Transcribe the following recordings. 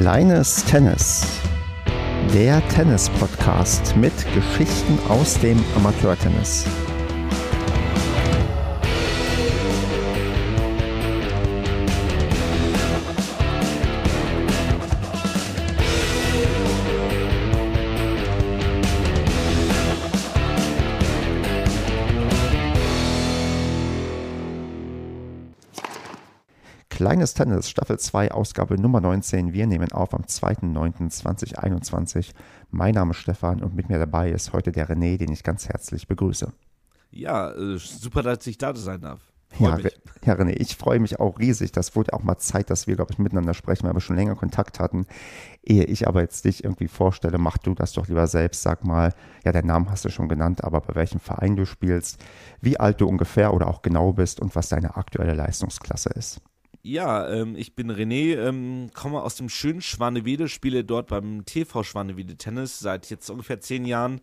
Kleines Tennis. Der Tennis-Podcast mit Geschichten aus dem Amateurtennis. Kleines Tennis, Staffel 2, Ausgabe Nummer 19. Wir nehmen auf am 2.9.2021. Mein Name ist Stefan und mit mir dabei ist heute der René, den ich ganz herzlich begrüße. Ja, äh, super, dass ich da sein darf. ja, ja, René, ich freue mich auch riesig. Das wurde auch mal Zeit, dass wir, glaube ich, miteinander sprechen, weil wir schon länger Kontakt hatten. Ehe ich aber jetzt dich irgendwie vorstelle, mach du das doch lieber selbst. Sag mal, ja, deinen Namen hast du schon genannt, aber bei welchem Verein du spielst, wie alt du ungefähr oder auch genau bist und was deine aktuelle Leistungsklasse ist. Ja, ähm, ich bin René, ähm, komme aus dem schönen Schwanewede, spiele dort beim TV Schwanewede Tennis seit jetzt ungefähr zehn Jahren.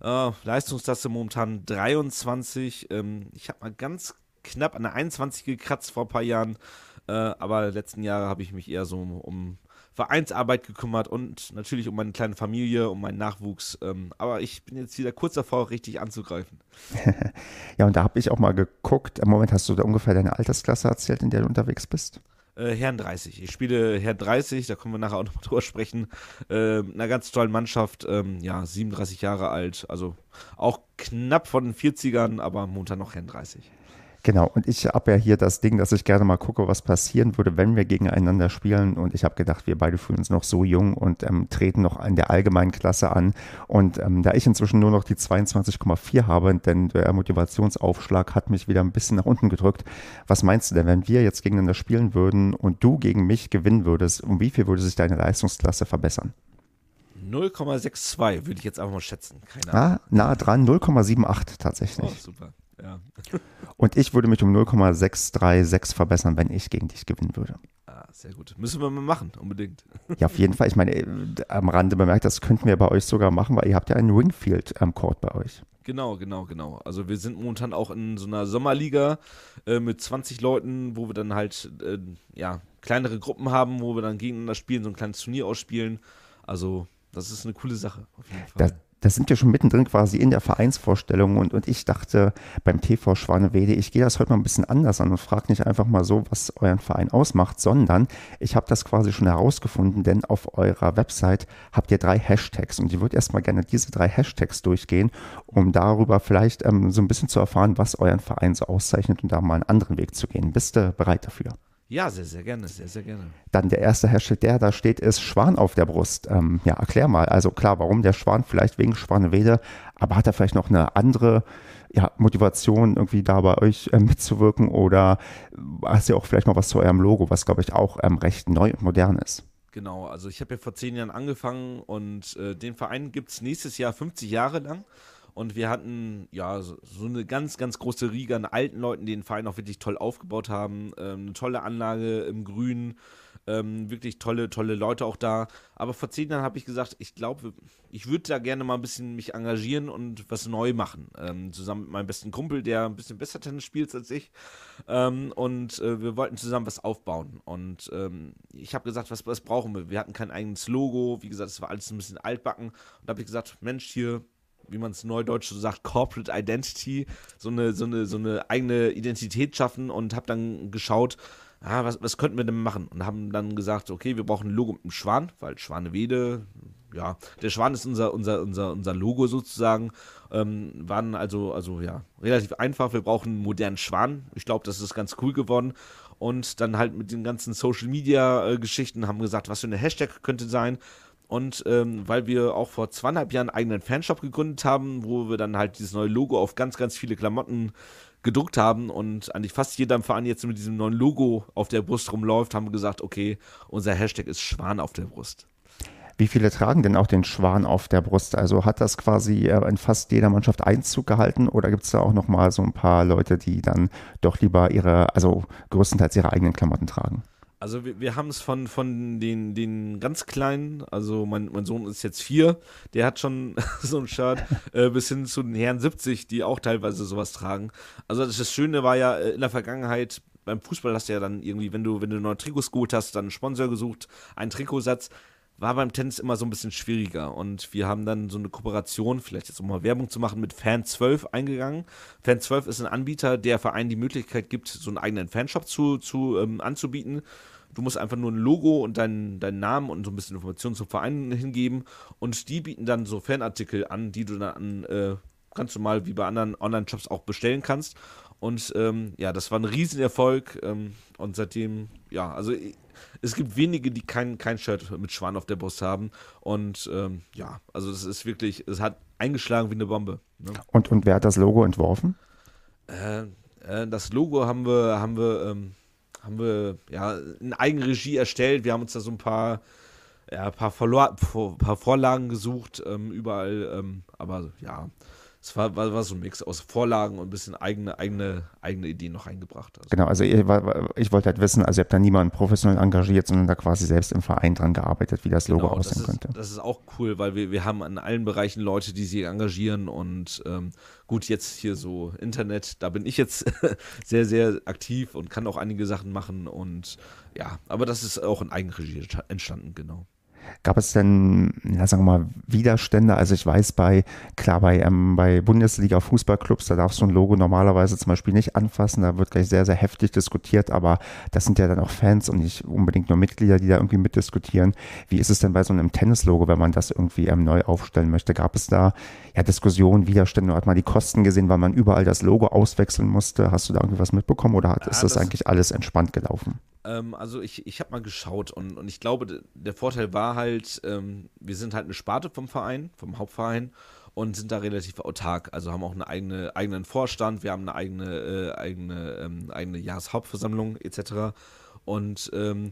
Äh, Leistungsklasse momentan 23. Ähm, ich habe mal ganz knapp an der 21 gekratzt vor ein paar Jahren, äh, aber letzten Jahre habe ich mich eher so um Vereinsarbeit gekümmert und natürlich um meine kleine Familie, um meinen Nachwuchs. Ähm, aber ich bin jetzt wieder kurz davor, richtig anzugreifen. ja, und da habe ich auch mal geguckt. Im Moment hast du da ungefähr deine Altersklasse erzählt, in der du unterwegs bist. Äh, Herren 30. Ich spiele Herrn 30, da können wir nachher auch nochmal drüber sprechen. Äh, einer ganz tollen Mannschaft, ähm, ja, 37 Jahre alt, also auch knapp von den 40ern, aber Montag noch Herrn 30. Genau, und ich habe ja hier das Ding, dass ich gerne mal gucke, was passieren würde, wenn wir gegeneinander spielen. Und ich habe gedacht, wir beide fühlen uns noch so jung und ähm, treten noch in der allgemeinen Klasse an. Und ähm, da ich inzwischen nur noch die 22,4 habe, denn der Motivationsaufschlag hat mich wieder ein bisschen nach unten gedrückt. Was meinst du denn, wenn wir jetzt gegeneinander spielen würden und du gegen mich gewinnen würdest, um wie viel würde sich deine Leistungsklasse verbessern? 0,62 würde ich jetzt einfach mal schätzen. Keine ah, Ahnung. Ah, nah dran, 0,78 tatsächlich. Oh, super. Ja. Und ich würde mich um 0,636 verbessern, wenn ich gegen dich gewinnen würde. Ah, sehr gut. Müssen wir mal machen, unbedingt. Ja, auf jeden Fall. Ich meine, äh, am Rande bemerkt, das könnten wir bei euch sogar machen, weil ihr habt ja einen Wingfield am ähm, Court bei euch. Genau, genau, genau. Also wir sind momentan auch in so einer Sommerliga äh, mit 20 Leuten, wo wir dann halt äh, ja, kleinere Gruppen haben, wo wir dann gegeneinander spielen, so ein kleines Turnier ausspielen. Also das ist eine coole Sache. Auf jeden Das, das sind ja schon mittendrin quasi in der Vereinsvorstellung und, und ich dachte beim TV Schwanewede, ich gehe das heute mal ein bisschen anders an und frage nicht einfach mal so, was euren Verein ausmacht, sondern ich habe das quasi schon herausgefunden, denn auf eurer Website habt ihr drei Hashtags und ich würde erstmal gerne diese drei Hashtags durchgehen, um darüber vielleicht ähm, so ein bisschen zu erfahren, was euren Verein so auszeichnet und da mal einen anderen Weg zu gehen. Bist du bereit dafür? Ja, sehr, sehr gerne, sehr, sehr gerne. Dann der erste Hashtag, der da steht, ist Schwan auf der Brust. Ähm, ja, erklär mal. Also klar, warum der Schwan? Vielleicht wegen Schwanewede, aber hat er vielleicht noch eine andere ja, Motivation, irgendwie da bei euch äh, mitzuwirken? Oder hast du auch vielleicht mal was zu eurem Logo, was, glaube ich, auch ähm, recht neu und modern ist? Genau, also ich habe ja vor zehn Jahren angefangen und äh, den Verein gibt es nächstes Jahr 50 Jahre lang. Und wir hatten ja so, so eine ganz, ganz große Riege an alten Leuten, die den Verein auch wirklich toll aufgebaut haben. Ähm, eine tolle Anlage im Grünen, ähm, wirklich tolle, tolle Leute auch da. Aber vor zehn Jahren habe ich gesagt, ich glaube, ich würde da gerne mal ein bisschen mich engagieren und was neu machen. Ähm, zusammen mit meinem besten Kumpel, der ein bisschen besser Tennis spielt als ich. Ähm, und äh, wir wollten zusammen was aufbauen. Und ähm, ich habe gesagt, was, was brauchen wir? Wir hatten kein eigenes Logo. Wie gesagt, es war alles ein bisschen altbacken. Und da habe ich gesagt, Mensch, hier wie man es neudeutsch so sagt, Corporate Identity, so eine, so eine, so eine eigene Identität schaffen und habe dann geschaut, ah, was, was könnten wir denn machen? Und haben dann gesagt, okay, wir brauchen ein Logo mit einem Schwan, weil Schwanewede, ja, der Schwan ist unser, unser, unser, unser Logo sozusagen. Ähm, waren also, also ja, relativ einfach. Wir brauchen einen modernen Schwan. Ich glaube, das ist ganz cool geworden. Und dann halt mit den ganzen Social Media äh, Geschichten haben gesagt, was für eine Hashtag könnte sein. Und ähm, weil wir auch vor zweieinhalb Jahren einen eigenen Fanshop gegründet haben, wo wir dann halt dieses neue Logo auf ganz, ganz viele Klamotten gedruckt haben und eigentlich fast jeder im Verein jetzt mit diesem neuen Logo auf der Brust rumläuft, haben wir gesagt, okay, unser Hashtag ist Schwan auf der Brust. Wie viele tragen denn auch den Schwan auf der Brust? Also hat das quasi äh, in fast jeder Mannschaft Einzug gehalten oder gibt es da auch nochmal so ein paar Leute, die dann doch lieber ihre, also größtenteils ihre eigenen Klamotten tragen? Also wir, wir haben es von, von den, den ganz Kleinen, also mein, mein Sohn ist jetzt vier, der hat schon so ein Shirt, äh, bis hin zu den Herren 70, die auch teilweise sowas tragen. Also das, das Schöne war ja äh, in der Vergangenheit, beim Fußball hast du ja dann irgendwie, wenn du, wenn du neue Trikots geholt hast, dann einen Sponsor gesucht, einen Trikotsatz war beim Tennis immer so ein bisschen schwieriger. Und wir haben dann so eine Kooperation, vielleicht jetzt um mal Werbung zu machen, mit Fan 12 eingegangen. Fan 12 ist ein Anbieter, der Vereinen die Möglichkeit gibt, so einen eigenen Fanshop zu, zu ähm, anzubieten. Du musst einfach nur ein Logo und deinen, deinen Namen und so ein bisschen Informationen zum Verein hingeben. Und die bieten dann so Fanartikel an, die du dann äh, ganz normal wie bei anderen Online-Shops auch bestellen kannst. Und ähm, ja, das war ein Riesenerfolg. Ähm, und seitdem, ja, also es gibt wenige, die kein, kein Shirt mit Schwan auf der Brust haben. Und ähm, ja, also es ist wirklich, es hat eingeschlagen wie eine Bombe. Ne? Und, und wer hat das Logo entworfen? Äh, äh, das Logo haben wir, haben wir, ähm, haben wir ja, in Eigenregie erstellt. Wir haben uns da so ein paar ja, ein paar, Verlo paar Vorlagen gesucht, ähm, überall. Ähm, aber ja, es war, war, war, so ein Mix aus Vorlagen und ein bisschen eigene, eigene, eigene Ideen noch eingebracht. Also. Genau, also ich, ich wollte halt wissen, also ihr habt da niemanden professionell engagiert, sondern da quasi selbst im Verein dran gearbeitet, wie das Logo genau, aussehen das ist, könnte. Das ist auch cool, weil wir, wir haben an allen Bereichen Leute, die sich engagieren und ähm, gut, jetzt hier so Internet, da bin ich jetzt sehr, sehr aktiv und kann auch einige Sachen machen und ja, aber das ist auch in Eigenregie entstanden, genau. Gab es denn, na, sagen wir mal, Widerstände? Also ich weiß bei, klar, bei, ähm, bei Bundesliga-Fußballclubs, da darfst du ein Logo normalerweise zum Beispiel nicht anfassen, da wird gleich sehr, sehr heftig diskutiert, aber das sind ja dann auch Fans und nicht unbedingt nur Mitglieder, die da irgendwie mitdiskutieren. Wie ist es denn bei so einem Tennislogo, wenn man das irgendwie ähm, neu aufstellen möchte? Gab es da ja, Diskussionen, Widerstände, hat man die Kosten gesehen, weil man überall das Logo auswechseln musste? Hast du da irgendwie was mitbekommen oder hat, ja, ist das, das, eigentlich alles entspannt gelaufen? Ähm, also ich, ich habe mal geschaut und, und ich glaube, der Vorteil war halt, ähm, wir sind halt eine Sparte vom Verein, vom Hauptverein und sind da relativ autark. Also haben auch einen eigene, eigenen Vorstand, wir haben eine eigene, äh, eigene, ähm, eigene Jahreshauptversammlung etc. Und ähm,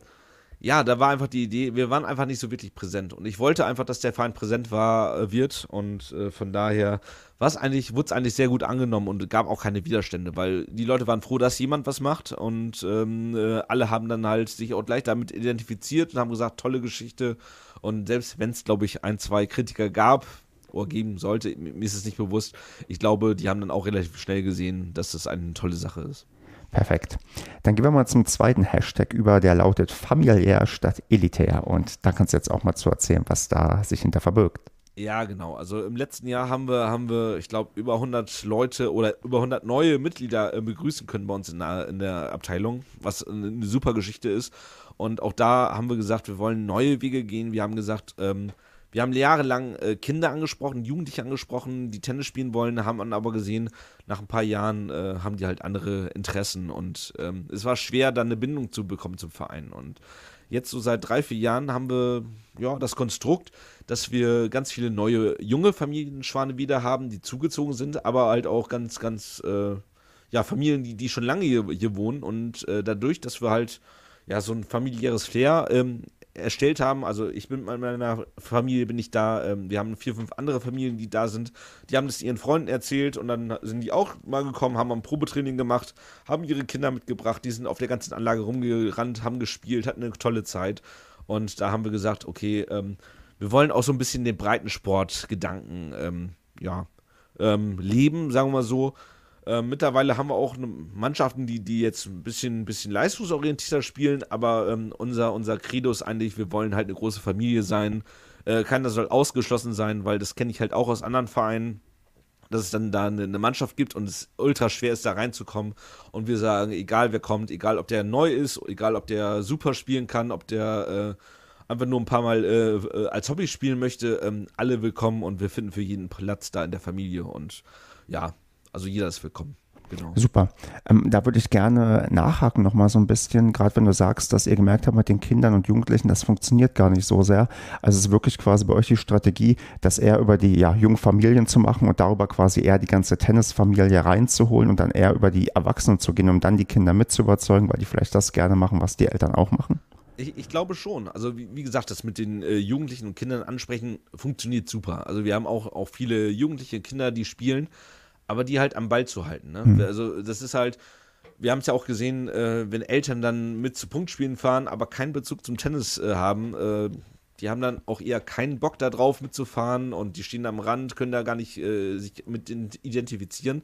ja, da war einfach die Idee, wir waren einfach nicht so wirklich präsent. Und ich wollte einfach, dass der Verein präsent war, äh, wird. Und äh, von daher eigentlich, wurde es eigentlich sehr gut angenommen und gab auch keine Widerstände, weil die Leute waren froh, dass jemand was macht und ähm, äh, alle haben dann halt sich auch gleich damit identifiziert und haben gesagt, tolle Geschichte. Und selbst wenn es, glaube ich, ein, zwei Kritiker gab, oder geben sollte, mir ist es nicht bewusst. Ich glaube, die haben dann auch relativ schnell gesehen, dass das eine tolle Sache ist. Perfekt. Dann gehen wir mal zum zweiten Hashtag über, der lautet familiär statt elitär. Und da kannst du jetzt auch mal zu erzählen, was da sich hinter verbirgt. Ja, genau. Also im letzten Jahr haben wir, haben wir ich glaube, über 100 Leute oder über 100 neue Mitglieder äh, begrüßen können bei uns in der, in der Abteilung, was eine super Geschichte ist. Und auch da haben wir gesagt, wir wollen neue Wege gehen. Wir haben gesagt, ähm, wir haben jahrelang äh, Kinder angesprochen, Jugendliche angesprochen, die Tennis spielen wollen, haben dann aber gesehen, nach ein paar Jahren äh, haben die halt andere Interessen und ähm, es war schwer, dann eine Bindung zu bekommen zum Verein. Und jetzt so seit drei, vier Jahren haben wir ja das Konstrukt, dass wir ganz viele neue junge Familienschwane wieder haben, die zugezogen sind, aber halt auch ganz, ganz äh, ja, Familien, die, die schon lange hier, hier wohnen und äh, dadurch, dass wir halt ja so ein familiäres Flair ähm, erstellt haben. Also ich bin mit meiner Familie bin ich da. Ähm, wir haben vier, fünf andere Familien, die da sind. Die haben das ihren Freunden erzählt und dann sind die auch mal gekommen, haben ein Probetraining gemacht, haben ihre Kinder mitgebracht, die sind auf der ganzen Anlage rumgerannt, haben gespielt, hatten eine tolle Zeit. Und da haben wir gesagt, okay, ähm, wir wollen auch so ein bisschen den Breitensportgedanken ähm, ja, ähm, leben, sagen wir mal so. Äh, mittlerweile haben wir auch ne, Mannschaften, die, die jetzt ein bisschen, bisschen leistungsorientierter spielen, aber ähm, unser, unser Credo ist eigentlich, wir wollen halt eine große Familie sein. Äh, keiner soll ausgeschlossen sein, weil das kenne ich halt auch aus anderen Vereinen, dass es dann da eine, eine Mannschaft gibt und es ultra schwer ist, da reinzukommen. Und wir sagen, egal wer kommt, egal ob der neu ist, egal ob der super spielen kann, ob der. Äh, einfach nur ein paar Mal äh, äh als Hobby spielen möchte, ähm, alle willkommen und wir finden für jeden Platz da in der Familie. Und ja, also jeder ist willkommen. Genau. Super. Ähm, da würde ich gerne nachhaken nochmal so ein bisschen, gerade wenn du sagst, dass ihr gemerkt habt mit den Kindern und Jugendlichen, das funktioniert gar nicht so sehr. Also es ist wirklich quasi bei euch die Strategie, das eher über die ja, jungen Familien zu machen und darüber quasi eher die ganze Tennisfamilie reinzuholen und dann eher über die Erwachsenen zu gehen, um dann die Kinder mit zu überzeugen, weil die vielleicht das gerne machen, was die Eltern auch machen. Ich, ich, glaube schon. Also wie, wie gesagt, das mit den äh, Jugendlichen und Kindern ansprechen funktioniert super. Also wir haben auch, auch viele jugendliche Kinder, die spielen aber die halt am Ball zu halten. Ne? Mhm. Also das ist halt, wir haben es ja auch gesehen, äh, wenn Eltern dann mit zu Punktspielen fahren, aber keinen Bezug zum Tennis äh, haben, äh, die haben dann auch eher keinen Bock darauf mitzufahren und die stehen am Rand, können da gar nicht äh, sich mit identifizieren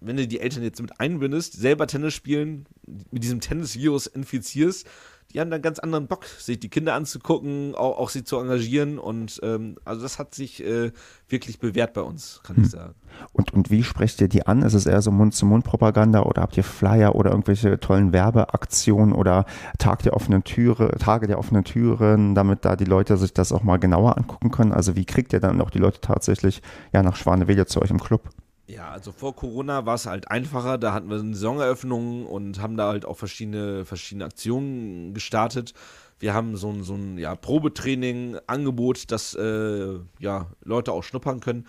wenn du die Eltern jetzt mit einbindest, selber Tennis spielen, mit diesem Tennis-Virus infizierst, die haben dann ganz anderen Bock, sich die Kinder anzugucken, auch, auch sie zu engagieren. Und ähm, also das hat sich äh, wirklich bewährt bei uns, kann hm. ich sagen. Und, und wie sprecht ihr die an? Ist es eher so Mund-zu-Mund-Propaganda oder habt ihr Flyer oder irgendwelche tollen Werbeaktionen oder Tag der offenen Türe, Tage der offenen Türen, damit da die Leute sich das auch mal genauer angucken können? Also wie kriegt ihr dann auch die Leute tatsächlich ja nach Schwanewede zu euch im Club? Ja, also vor Corona war es halt einfacher. Da hatten wir eine Saisoneröffnung und haben da halt auch verschiedene, verschiedene Aktionen gestartet. Wir haben so ein, so ein ja, Probetraining-Angebot, das äh, ja, Leute auch schnuppern können.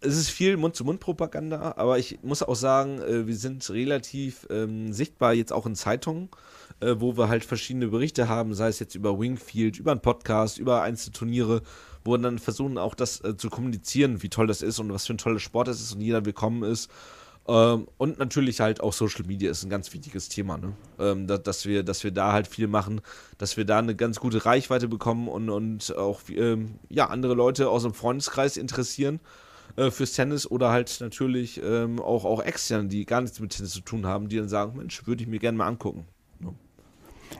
Es ist viel Mund-zu-Mund-Propaganda, aber ich muss auch sagen, äh, wir sind relativ ähm, sichtbar jetzt auch in Zeitungen, äh, wo wir halt verschiedene Berichte haben, sei es jetzt über Wingfield, über einen Podcast, über einzelne Turniere wo wir dann versuchen auch das äh, zu kommunizieren, wie toll das ist und was für ein toller Sport das ist und jeder willkommen ist. Ähm, und natürlich halt auch Social Media ist ein ganz wichtiges Thema, ne? ähm, da, dass, wir, dass wir da halt viel machen, dass wir da eine ganz gute Reichweite bekommen und, und auch ähm, ja, andere Leute aus dem Freundeskreis interessieren äh, fürs Tennis oder halt natürlich ähm, auch, auch externe, die gar nichts mit Tennis zu tun haben, die dann sagen, Mensch, würde ich mir gerne mal angucken.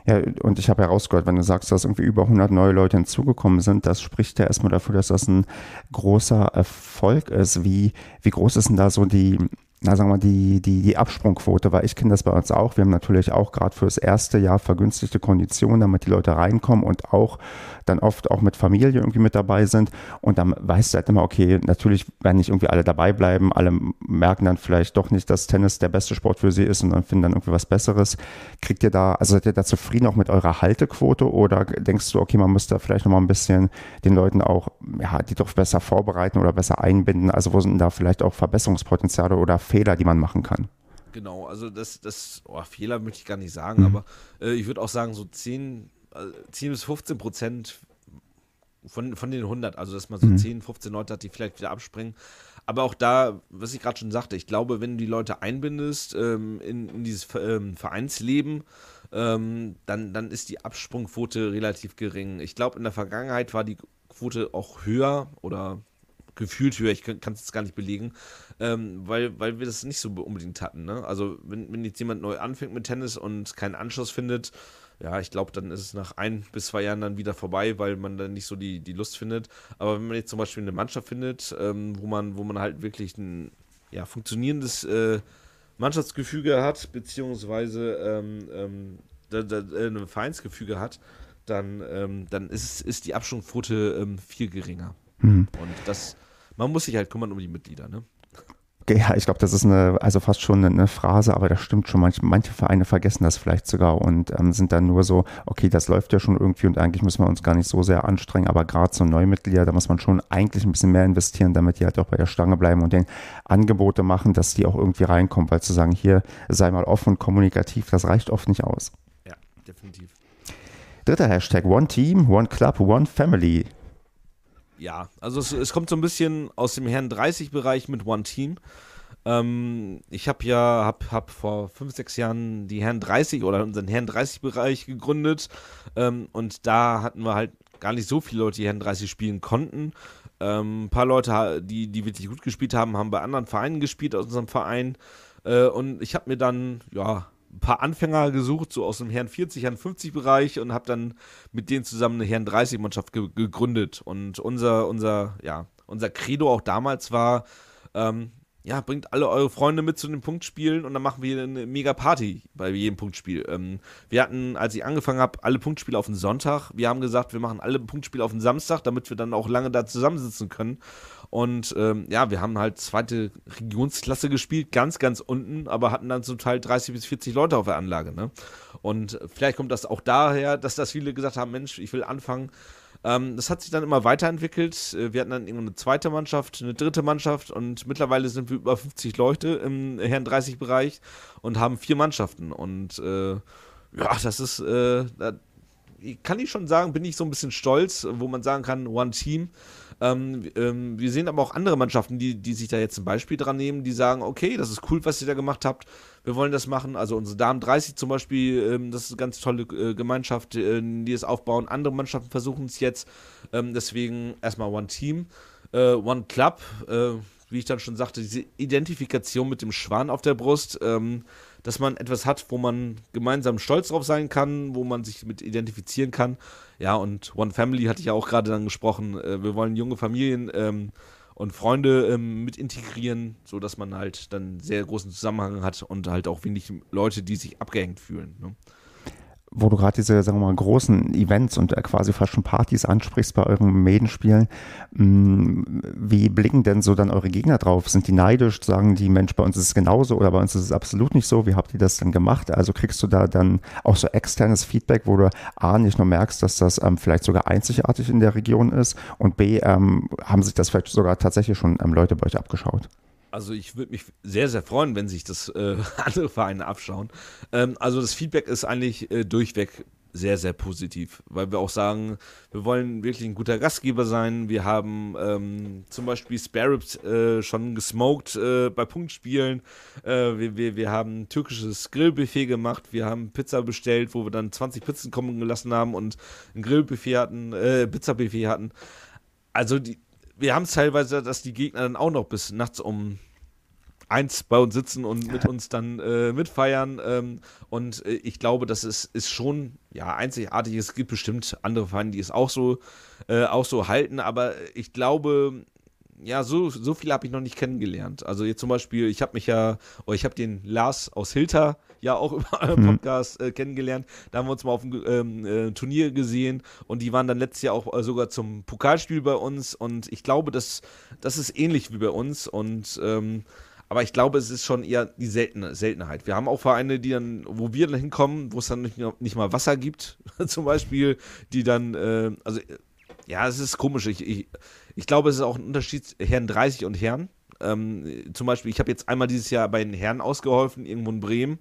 Ja, und ich habe herausgehört, wenn du sagst, dass irgendwie über 100 neue Leute hinzugekommen sind, das spricht ja erstmal dafür, dass das ein großer Erfolg ist. Wie, wie groß ist denn da so die, na sagen wir mal, die, die, die Absprungquote, weil ich kenne das bei uns auch. Wir haben natürlich auch gerade fürs erste Jahr vergünstigte Konditionen, damit die Leute reinkommen und auch dann oft auch mit Familie irgendwie mit dabei sind. Und dann weißt du halt immer, okay, natürlich werden nicht irgendwie alle dabei bleiben, alle merken dann vielleicht doch nicht, dass Tennis der beste Sport für sie ist und dann finden dann irgendwie was Besseres. Kriegt ihr da, also seid ihr da zufrieden auch mit eurer Haltequote oder denkst du, okay, man müsste vielleicht nochmal ein bisschen den Leuten auch, ja, die doch besser vorbereiten oder besser einbinden? Also wo sind da vielleicht auch Verbesserungspotenziale oder Fehler, die man machen kann. Genau, also das, das oh, Fehler möchte ich gar nicht sagen, mhm. aber äh, ich würde auch sagen, so 10, 10 äh, bis 15 Prozent von, von den 100, also dass man so mhm. 10, 15 Leute hat, die vielleicht wieder abspringen. Aber auch da, was ich gerade schon sagte, ich glaube, wenn du die Leute einbindest ähm, in, in, dieses ähm, Vereinsleben, ähm, dann, dann ist die Absprungquote relativ gering. Ich glaube, in der Vergangenheit war die Quote auch höher oder gefühlt höher, ich kann es gar nicht belegen, ähm, weil, weil wir das nicht so unbedingt hatten. Ne? Also wenn, wenn jetzt jemand neu anfängt mit Tennis und keinen Anschluss findet, ja, ich glaube, dann ist es nach ein bis zwei Jahren dann wieder vorbei, weil man dann nicht so die, die Lust findet. Aber wenn man jetzt zum Beispiel eine Mannschaft findet, ähm, wo, man, wo man halt wirklich ein ja, funktionierendes äh, Mannschaftsgefüge hat, beziehungsweise ähm, ähm äh, ein Vereinsgefüge hat, dann, ähm, dann ist, ist die Abschlussquote ähm, viel geringer. Hm. Und das, man muss sich halt kümmern um die Mitglieder, ne? Okay, ja, ich glaube, das ist eine, also fast schon eine Phrase, aber das stimmt schon. Manche, manche Vereine vergessen das vielleicht sogar und ähm, sind dann nur so, okay, das läuft ja schon irgendwie und eigentlich müssen wir uns gar nicht so sehr anstrengen, aber gerade so Neumitglieder, da muss man schon eigentlich ein bisschen mehr investieren, damit die halt auch bei der Stange bleiben und den Angebote machen, dass die auch irgendwie reinkommen, weil zu sagen, hier sei mal offen und kommunikativ, das reicht oft nicht aus. Ja, definitiv. Dritter Hashtag, One Team, One Club, One Family ja, also es, es, kommt so ein bisschen aus dem Herren 30-Bereich mit One Team. Ähm, ich habe ja hab, hab vor 5, 6 Jahren die Herren 30 oder unseren Herren 30-Bereich gegründet. Ähm, und da hatten wir halt gar nicht so viele Leute, die Herren 30 spielen konnten. Ähm, ein paar Leute, die, die wirklich gut gespielt haben, haben bei anderen Vereinen gespielt aus unserem Verein. Äh, und ich habe mir dann, ja, ein paar Anfänger gesucht, so aus dem Herrn 40, Herrn 50 Bereich und habe dann mit denen zusammen eine Herrn 30 Mannschaft ge gegründet. Und unser, unser, ja, unser Credo auch damals war, ähm, ja, bringt alle eure Freunde mit zu den Punktspielen und dann machen wir eine mega Party bei jedem Punktspiel. Ähm, wir hatten, als ich angefangen habe, alle Punktspiele auf den Sonntag. Wir haben gesagt, wir machen alle Punktspiele auf den Samstag, damit wir dann auch lange da zusammensitzen können. Und ähm, ja, wir haben halt zweite Regionsklasse gespielt, ganz, ganz unten, aber hatten dann zum Teil 30 bis 40 Leute auf der Anlage. Ne? Und vielleicht kommt das auch daher, dass das viele gesagt haben: Mensch, ich will anfangen ähm, das hat sich dann immer weiterentwickelt. Äh, wir hatten dann irgendwo eine zweite Mannschaft, eine dritte Mannschaft und mittlerweile sind wir über 50 Leute im Herren 30 Bereich und haben vier Mannschaften. Und äh, ja, das ist, äh, da kann ich schon sagen, bin ich so ein bisschen stolz, wo man sagen kann, One Team. Ähm, ähm, wir sehen aber auch andere Mannschaften, die, die sich da jetzt ein Beispiel dran nehmen, die sagen, okay, das ist cool, was ihr da gemacht habt wir wollen das machen. Also unsere Damen 30 zum Beispiel, ähm, das ist eine ganz tolle äh, Gemeinschaft, äh, die es aufbauen. Andere Mannschaften versuchen es jetzt. Ähm, deswegen erstmal One Team, äh, One Club. Äh, wie ich dann schon sagte, diese Identifikation mit dem Schwan auf der Brust, ähm, dass man etwas hat, wo man gemeinsam stolz drauf sein kann, wo man sich mit identifizieren kann. Ja, und One Family hatte ich ja auch gerade dann gesprochen. Äh, wir wollen junge Familien ähm, und Freunde ähm, mit integrieren, sodass man halt dann sehr großen Zusammenhang hat und halt auch wenig Leute, die sich abgehängt fühlen. Ne? wo du gerade diese, sagen wir mal, großen Events und äh, quasi fast schon Partys ansprichst bei euren Mädenspielen, mm, wie blicken denn so dann eure Gegner drauf? Sind die neidisch? Sagen die, Mensch, bei uns ist es genauso oder bei uns ist es absolut nicht so? Wie habt ihr das dann gemacht? Also kriegst du da dann auch so externes Feedback, wo du A, nicht nur merkst, dass das ähm, vielleicht sogar einzigartig in der Region ist und B, ähm, haben sich das vielleicht sogar tatsächlich schon ähm, Leute bei euch abgeschaut? Also ich würde mich sehr, sehr freuen, wenn sich das äh, andere Vereine abschauen. Ähm, also das Feedback ist eigentlich äh, durchweg sehr, sehr positiv, weil wir auch sagen, wir wollen wirklich ein guter Gastgeber sein. Wir haben ähm, zum Beispiel Sparrows äh, schon gesmoked äh, bei Punktspielen. Äh, wir, wir, wir haben türkisches Grillbuffet gemacht. Wir haben Pizza bestellt, wo wir dann 20 Pizzen kommen gelassen haben und ein Grillbuffet hatten, äh, Pizzabuffet hatten. Also die, wir haben es teilweise, dass die Gegner dann auch noch bis nachts um eins bei uns sitzen und mit uns dann äh, mitfeiern. Ähm, und äh, ich glaube, das ist, ist schon ja einzigartig. Es gibt bestimmt andere Vereine, die es auch so, äh, auch so halten, aber ich glaube, ja, so, so viel habe ich noch nicht kennengelernt. Also jetzt zum Beispiel, ich habe mich ja, oh, ich habe den Lars aus Hilter ja auch über einen mhm. Podcast äh, kennengelernt. Da haben wir uns mal auf einem ähm, äh, Turnier gesehen und die waren dann letztes Jahr auch äh, sogar zum Pokalspiel bei uns und ich glaube, das, das ist ähnlich wie bei uns und ähm, aber ich glaube, es ist schon eher die Seltene, Seltenheit. Wir haben auch Vereine, die dann, wo wir dann hinkommen, wo es dann nicht, nicht mal Wasser gibt, zum Beispiel, die dann, äh, also äh, ja, es ist komisch. Ich, ich, ich glaube, es ist auch ein Unterschied Herrn 30 und Herren. Ähm, zum Beispiel, ich habe jetzt einmal dieses Jahr bei den Herren ausgeholfen, irgendwo in Bremen.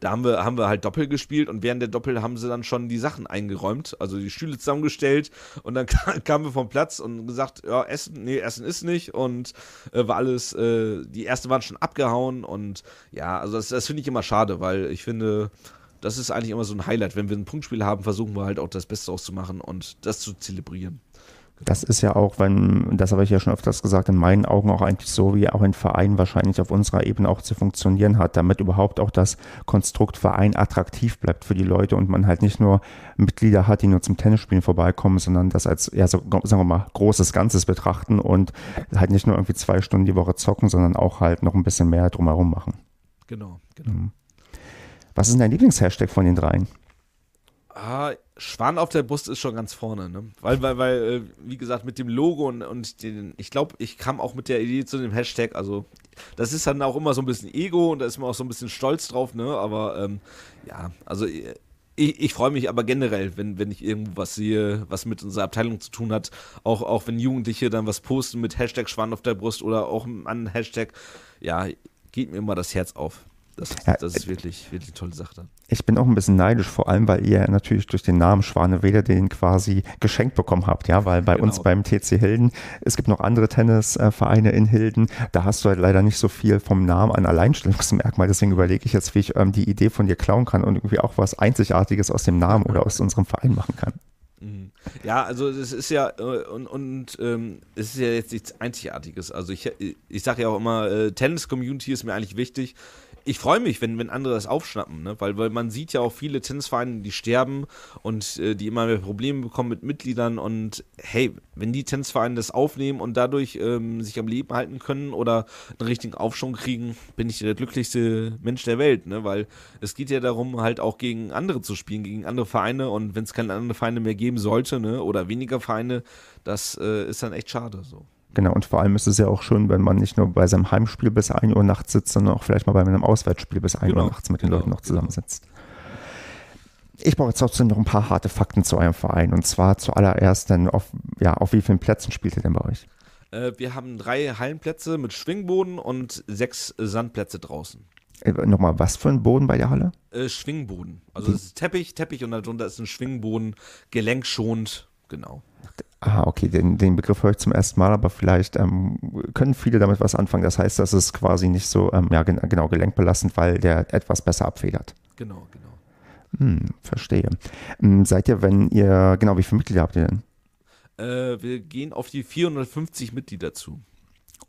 Da haben wir, haben wir halt Doppel gespielt und während der Doppel haben sie dann schon die Sachen eingeräumt, also die Stühle zusammengestellt und dann kamen wir vom Platz und gesagt, ja, Essen, nee, Essen ist nicht und äh, war alles, äh, die erste waren schon abgehauen und ja, also das, das finde ich immer schade, weil ich finde, das ist eigentlich immer so ein Highlight. Wenn wir ein Punktspiel haben, versuchen wir halt auch das Beste auszumachen und das zu zelebrieren. Das ist ja auch, wenn, das habe ich ja schon öfters gesagt, in meinen Augen auch eigentlich so, wie auch ein Verein wahrscheinlich auf unserer Ebene auch zu funktionieren hat, damit überhaupt auch das Konstrukt Verein attraktiv bleibt für die Leute und man halt nicht nur Mitglieder hat, die nur zum Tennisspielen vorbeikommen, sondern das als, ja, so, sagen wir mal, großes Ganzes betrachten und halt nicht nur irgendwie zwei Stunden die Woche zocken, sondern auch halt noch ein bisschen mehr drumherum machen. Genau, genau. Mhm. Was ist denn dein Lieblingshashtag von den dreien? Ah, Schwan auf der Brust ist schon ganz vorne, ne? Weil, weil, weil, äh, wie gesagt, mit dem Logo und, und den, ich glaube, ich kam auch mit der Idee zu dem Hashtag, also das ist dann auch immer so ein bisschen Ego und da ist man auch so ein bisschen stolz drauf, ne? Aber ähm, ja, also äh, ich, ich freue mich aber generell, wenn, wenn ich irgendwas sehe, was mit unserer Abteilung zu tun hat. Auch, auch wenn Jugendliche dann was posten mit Hashtag Schwan auf der Brust oder auch an Hashtag, ja, geht mir immer das Herz auf. Das, ja, das ist äh, wirklich, wirklich eine tolle Sache dann. Ich bin auch ein bisschen neidisch, vor allem, weil ihr natürlich durch den Namen Schwaneweder den quasi geschenkt bekommen habt, ja, weil bei genau. uns beim TC Hilden, es gibt noch andere Tennisvereine in Hilden, da hast du halt leider nicht so viel vom Namen an Alleinstellungsmerkmal, deswegen überlege ich jetzt, wie ich ähm, die Idee von dir klauen kann und irgendwie auch was Einzigartiges aus dem Namen oder aus unserem Verein machen kann. Mhm. Ja, also es ist ja äh, und, und ähm, es ist ja jetzt nichts Einzigartiges. Also ich, ich sage ja auch immer, äh, Tennis-Community ist mir eigentlich wichtig, ich freue mich, wenn, wenn andere das aufschnappen, ne? weil, weil man sieht ja auch viele Tennisvereine, die sterben und äh, die immer mehr Probleme bekommen mit Mitgliedern und hey, wenn die Tennisvereine das aufnehmen und dadurch ähm, sich am Leben halten können oder einen richtigen Aufschwung kriegen, bin ich der glücklichste Mensch der Welt, ne? weil es geht ja darum, halt auch gegen andere zu spielen, gegen andere Vereine und wenn es keine anderen Vereine mehr geben sollte ne? oder weniger Vereine, das äh, ist dann echt schade so. Genau, und vor allem ist es ja auch schön, wenn man nicht nur bei seinem Heimspiel bis 1 Uhr nachts sitzt, sondern auch vielleicht mal bei einem Auswärtsspiel bis 1 genau, Uhr nachts mit den genau, Leuten noch genau. zusammensitzt. Ich brauche jetzt trotzdem noch ein paar harte Fakten zu eurem Verein. Und zwar zuallererst, denn auf, ja, auf wie vielen Plätzen spielt ihr denn bei euch? Äh, wir haben drei Hallenplätze mit Schwingboden und sechs Sandplätze draußen. Äh, nochmal, was für ein Boden bei der Halle? Äh, Schwingboden. Also hm. es ist Teppich, Teppich und darunter ist ein Schwingboden, gelenkschonend, genau ah, okay, den, den Begriff höre ich zum ersten Mal, aber vielleicht ähm, können viele damit was anfangen. Das heißt, das ist quasi nicht so ähm, ja, genau gelenkbelastend, weil der etwas besser abfedert. Genau, genau. Hm, verstehe. Hm, seid ihr, wenn ihr, genau, wie viele Mitglieder habt ihr denn? Äh, wir gehen auf die 450 Mitglieder zu.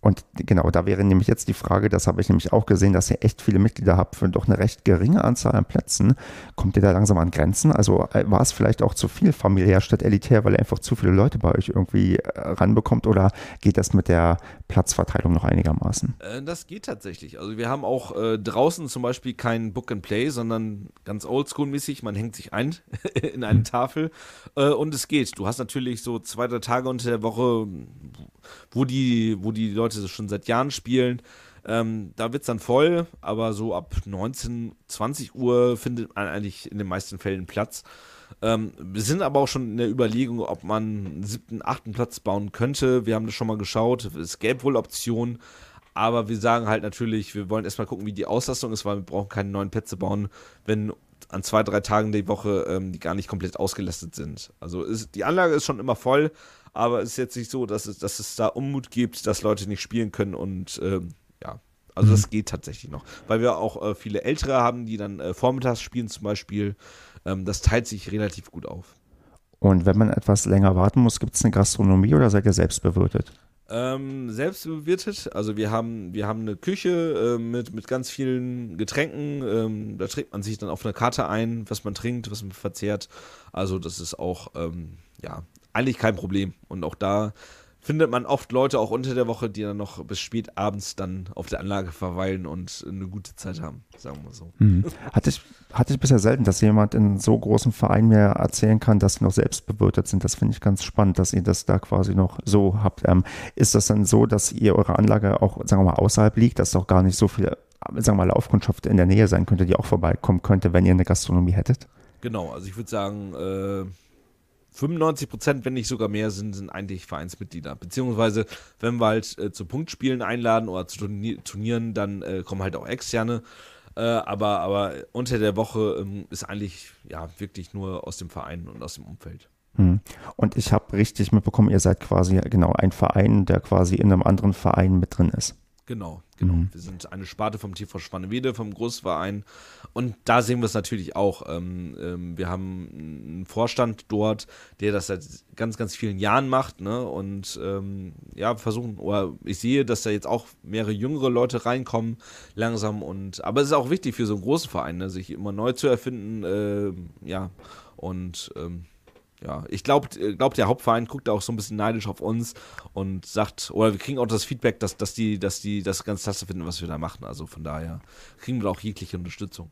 Und genau, da wäre nämlich jetzt die Frage, das habe ich nämlich auch gesehen, dass ihr echt viele Mitglieder habt für doch eine recht geringe Anzahl an Plätzen. Kommt ihr da langsam an Grenzen? Also äh, war es vielleicht auch zu viel familiär statt elitär, weil ihr einfach zu viele Leute bei euch irgendwie äh, ranbekommt? Oder geht das mit der Platzverteilung noch einigermaßen. Äh, das geht tatsächlich. Also wir haben auch äh, draußen zum Beispiel kein Book and Play, sondern ganz oldschool-mäßig, man hängt sich ein in eine hm. Tafel äh, und es geht. Du hast natürlich so zwei, drei Tage unter der Woche, wo die, wo die Leute schon seit Jahren spielen. Ähm, da wird es dann voll, aber so ab 19, 20 Uhr findet man eigentlich in den meisten Fällen Platz. Ähm, wir sind aber auch schon in der Überlegung, ob man einen siebten, achten Platz bauen könnte. Wir haben das schon mal geschaut. Es gäbe wohl Optionen. Aber wir sagen halt natürlich, wir wollen erstmal gucken, wie die Auslastung ist, weil wir brauchen keine neuen Plätze bauen, wenn an zwei, drei Tagen die Woche ähm, die gar nicht komplett ausgelastet sind. Also ist, die Anlage ist schon immer voll, aber es ist jetzt nicht so, dass es, dass es da Unmut gibt, dass Leute nicht spielen können und ähm, ja. Also mhm. das geht tatsächlich noch. Weil wir auch äh, viele Ältere haben, die dann äh, vormittags spielen zum Beispiel. Ähm, das teilt sich relativ gut auf. Und wenn man etwas länger warten muss, gibt es eine Gastronomie oder seid ihr selbst bewirtet? Ähm, selbst bewirtet. Also wir haben, wir haben eine Küche äh, mit, mit ganz vielen Getränken. Ähm, da trägt man sich dann auf eine Karte ein, was man trinkt, was man verzehrt. Also das ist auch, ähm, ja, eigentlich kein Problem. Und auch da findet man oft Leute auch unter der Woche, die dann noch bis spät abends dann auf der Anlage verweilen und eine gute Zeit haben, sagen wir so. Hm. Hatte, ich, hatte ich bisher selten, dass jemand in so großen Vereinen mir erzählen kann, dass sie noch selbst bewirtet sind. Das finde ich ganz spannend, dass ihr das da quasi noch so habt. Ähm, ist das dann so, dass ihr eure Anlage auch, sagen wir mal, außerhalb liegt, dass doch gar nicht so viel, sagen wir mal, Laufkundschaft in der Nähe sein könnte, die auch vorbeikommen könnte, wenn ihr eine Gastronomie hättet? Genau, also ich würde sagen, äh, 95 Prozent, wenn nicht sogar mehr, sind, sind eigentlich Vereinsmitglieder. Beziehungsweise, wenn wir halt äh, zu Punktspielen einladen oder zu Turnier Turnieren, dann äh, kommen halt auch Externe. Äh, aber, aber unter der Woche ähm, ist eigentlich ja wirklich nur aus dem Verein und aus dem Umfeld. Hm. Und ich habe richtig mitbekommen, ihr seid quasi genau ein Verein, der quasi in einem anderen Verein mit drin ist. Genau, genau. Wir sind eine Sparte vom TV Schwanewede, vom Großverein. Und da sehen wir es natürlich auch. Ähm, ähm, wir haben einen Vorstand dort, der das seit ganz, ganz vielen Jahren macht. Ne? Und ähm, ja, versuchen, oder ich sehe, dass da jetzt auch mehrere jüngere Leute reinkommen, langsam. Und, aber es ist auch wichtig für so einen großen Verein, ne? sich immer neu zu erfinden. Äh, ja, und ähm, ja, ich glaube, äh, glaub, der Hauptverein guckt auch so ein bisschen neidisch auf uns und sagt, oder wir kriegen auch das Feedback, dass, dass, die, dass die das ganz klasse finden, was wir da machen. Also von daher kriegen wir auch jegliche Unterstützung.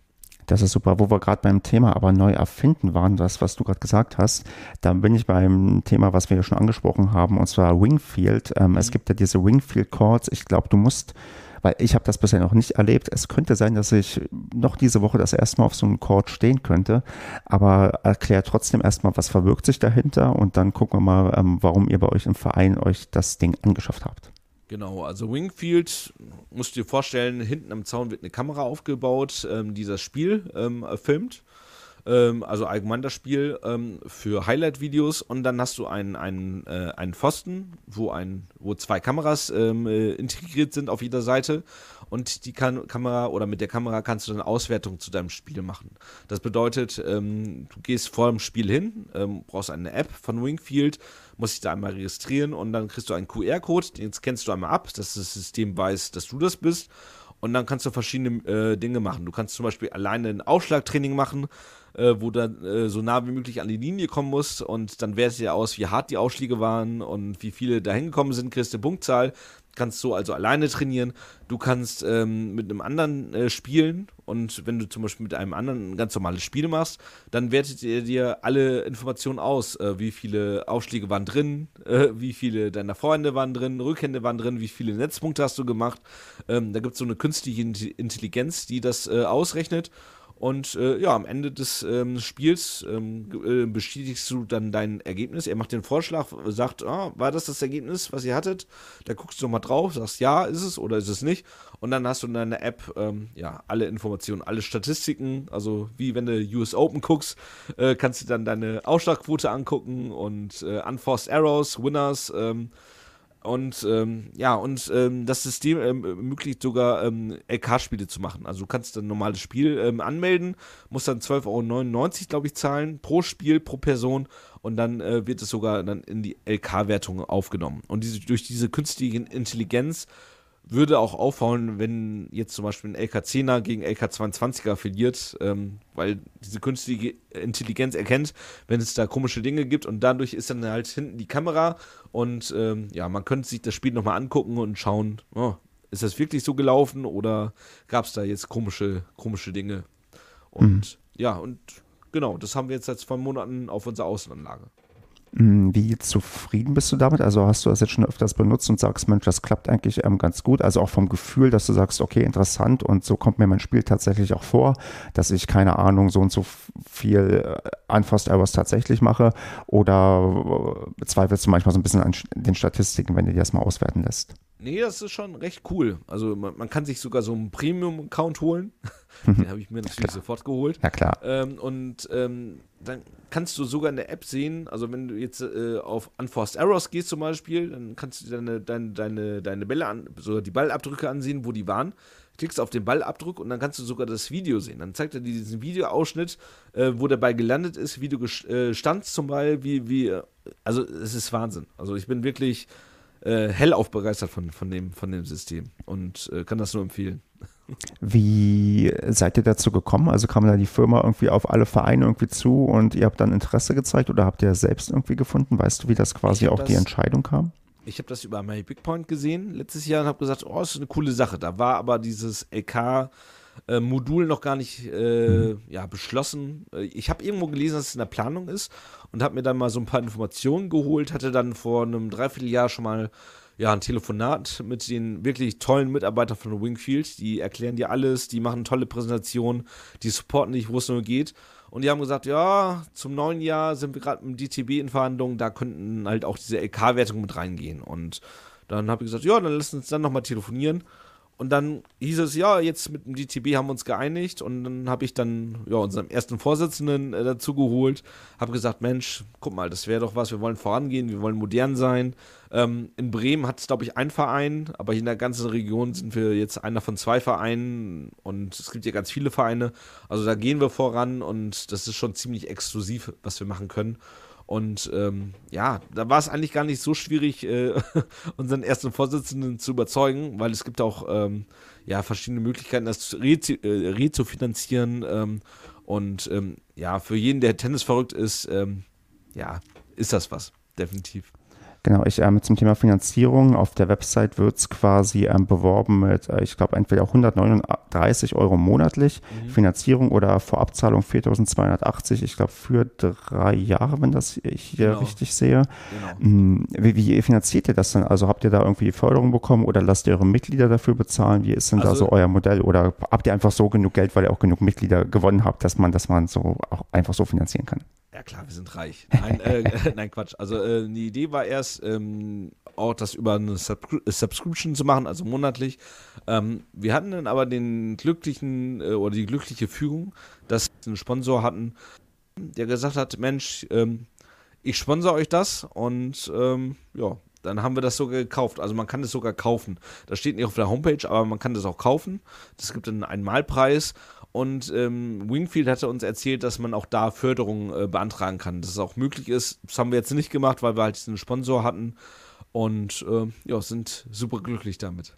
Das ist super, wo wir gerade beim Thema aber neu erfinden waren, das, was du gerade gesagt hast. Da bin ich beim Thema, was wir ja schon angesprochen haben, und zwar Wingfield. Ähm, mhm. Es gibt ja diese Wingfield Chords. Ich glaube, du musst weil ich habe das bisher noch nicht erlebt. Es könnte sein, dass ich noch diese Woche das erste Mal auf so einem Court stehen könnte, aber erklärt trotzdem erstmal, was verwirkt sich dahinter und dann gucken wir mal, ähm, warum ihr bei euch im Verein euch das Ding angeschafft habt. Genau, also Wingfield, musst du dir vorstellen, hinten am Zaun wird eine Kamera aufgebaut, ähm, die das Spiel ähm, filmt ähm, also allgemein das Spiel, ähm, für Highlight-Videos und dann hast du einen, einen, äh, einen Pfosten, wo, ein, wo zwei Kameras ähm, äh, integriert sind auf jeder Seite und die kan Kamera oder mit der Kamera kannst du dann Auswertung zu deinem Spiel machen. Das bedeutet, ähm, du gehst vor dem Spiel hin, ähm, brauchst eine App von Wingfield, musst dich da einmal registrieren und dann kriegst du einen QR-Code, den kennst du einmal ab, dass das System weiß, dass du das bist und dann kannst du verschiedene äh, Dinge machen. Du kannst zum Beispiel alleine ein Aufschlagtraining machen, äh, wo du äh, so nah wie möglich an die Linie kommen musst und dann wärst du ja aus, wie hart die Ausschläge waren und wie viele da hingekommen sind, kriegst du Punktzahl. Kannst du also alleine trainieren. Du kannst ähm, mit einem anderen äh, spielen und wenn du zum Beispiel mit einem anderen ein ganz normales Spiel machst, dann wertet ihr dir alle Informationen aus, äh, wie viele Aufschläge waren drin, äh, wie viele deiner Freunde waren drin, Rückhände waren drin, wie viele Netzpunkte hast du gemacht. Ähm, da gibt es so eine künstliche Intelligenz, die das äh, ausrechnet und äh, ja, am Ende des ähm, Spiels ähm, äh, bestätigst du dann dein Ergebnis. Er macht den Vorschlag, sagt, ah, war das das Ergebnis, was ihr hattet? Da guckst du nochmal drauf, sagst, ja, ist es oder ist es nicht. Und dann hast du in deiner App ähm, ja, alle Informationen, alle Statistiken. Also wie wenn du US Open guckst, äh, kannst du dann deine Ausschlagquote angucken und äh, Unforced Arrows, Winners. Ähm, und ähm, ja, und ähm, das System ähm, ermöglicht sogar ähm, LK-Spiele zu machen. Also du kannst ein normales Spiel ähm, anmelden, musst dann 12,99 Euro, glaube ich, zahlen pro Spiel, pro Person und dann äh, wird es sogar dann in die LK-Wertung aufgenommen. Und diese, durch diese künstliche Intelligenz würde auch auffallen, wenn jetzt zum Beispiel ein LK10er gegen LK22er verliert, ähm, weil diese künstliche Intelligenz erkennt, wenn es da komische Dinge gibt und dadurch ist dann halt hinten die Kamera und ähm, ja, man könnte sich das Spiel nochmal angucken und schauen, oh, ist das wirklich so gelaufen oder gab es da jetzt komische, komische Dinge? Und mhm. ja, und genau, das haben wir jetzt seit zwei Monaten auf unserer Außenanlage. Hm, wie zufrieden bist du damit? Also hast du das jetzt schon öfters benutzt und sagst, Mensch, das klappt eigentlich ähm, ganz gut. Also auch vom Gefühl, dass du sagst, okay, interessant und so kommt mir mein Spiel tatsächlich auch vor, dass ich keine Ahnung so und so viel äh, anfasst, Errors tatsächlich mache, oder äh, zweifelst du manchmal so ein bisschen an den Statistiken, wenn du die erstmal auswerten lässt? Nee, das ist schon recht cool. Also man, man kann sich sogar so einen Premium-Account holen. Mhm. Den habe ich mir natürlich klar. sofort geholt. Ja klar. Ähm, und ähm, dann kannst du sogar in der App sehen, also wenn du jetzt äh, auf Unforced Errors gehst zum Beispiel, dann kannst du deine, deine, deine, deine Bälle an, sogar die Ballabdrücke ansehen, wo die waren klickst auf den Ballabdruck und dann kannst du sogar das Video sehen. Dann zeigt er dir diesen Videoausschnitt, äh, wo der Ball gelandet ist, wie du äh, standst zum Ball, wie, wie, äh, also es ist Wahnsinn. Also ich bin wirklich äh, hellauf begeistert von, von, dem, von dem System und äh, kann das nur empfehlen. Wie seid ihr dazu gekommen? Also kam da die Firma irgendwie auf alle Vereine irgendwie zu und ihr habt dann Interesse gezeigt oder habt ihr selbst irgendwie gefunden? Weißt du, wie das quasi auch das, die Entscheidung kam? ich habe das über Mary Big Point gesehen letztes Jahr und habe gesagt, oh, ist eine coole Sache. Da war aber dieses LK-Modul äh, noch gar nicht äh, mhm. ja, beschlossen. Äh, ich habe irgendwo gelesen, dass es in der Planung ist und habe mir dann mal so ein paar Informationen geholt, hatte dann vor einem Dreivierteljahr schon mal ja, ein Telefonat mit den wirklich tollen Mitarbeitern von Wingfield. Die erklären dir alles, die machen tolle Präsentationen, die supporten dich, wo es nur geht. Und die haben gesagt, ja, zum neuen Jahr sind wir gerade mit dem DTB in Verhandlungen, da könnten halt auch diese lk wertung mit reingehen. Und dann habe ich gesagt, ja, dann lass uns dann nochmal telefonieren. Und dann hieß es, ja, jetzt mit dem DTB haben wir uns geeinigt und dann habe ich dann ja, unseren ersten Vorsitzenden äh, dazu geholt, habe gesagt, Mensch, guck mal, das wäre doch was, wir wollen vorangehen, wir wollen modern sein, ähm, in Bremen hat es, glaube ich, ein Verein, aber in der ganzen Region sind wir jetzt einer von zwei Vereinen und es gibt ja ganz viele Vereine. Also da gehen wir voran und das ist schon ziemlich exklusiv, was wir machen können. Und ähm, ja, da war es eigentlich gar nicht so schwierig, äh, unseren ersten Vorsitzenden zu überzeugen, weil es gibt auch ähm, ja, verschiedene Möglichkeiten, das äh, rezufinanzieren. Re ähm, und ähm, ja, für jeden, der Tennis verrückt ist, ähm, ja, ist das was, definitiv. Genau, ich ähm, zum Thema Finanzierung. Auf der Website wird es quasi ähm, beworben mit, äh, ich glaube, entweder 139 Euro monatlich mhm. Finanzierung oder Vorabzahlung 4280, ich glaube, für drei Jahre, wenn das ich hier genau. richtig sehe. Genau. Mm, wie, wie, finanziert ihr das denn? Also habt ihr da irgendwie Förderung bekommen oder lasst ihr eure Mitglieder dafür bezahlen? Wie ist denn also, da so euer Modell? Oder habt ihr einfach so genug Geld, weil ihr auch genug Mitglieder gewonnen habt, dass man das man so auch einfach so finanzieren kann? Ja klar, wir sind reich. Nein, äh, nein Quatsch. Also äh, die Idee war erst, ähm, auch das über eine Subscri äh, Subscription zu machen, also monatlich. Ähm, wir hatten dann aber den glücklichen äh, oder die glückliche Fügung, dass wir einen Sponsor hatten, der gesagt hat, Mensch, ähm, ich sponsor euch das und ähm, ja, dann haben wir das sogar gekauft. Also man kann das sogar kaufen. Das steht nicht auf der Homepage, aber man kann das auch kaufen. Das gibt einen Einmalpreis. Und ähm, Wingfield hatte uns erzählt, dass man auch da Förderung äh, beantragen kann, dass es auch möglich ist. Das haben wir jetzt nicht gemacht, weil wir halt diesen Sponsor hatten. Und äh, ja, sind super glücklich damit.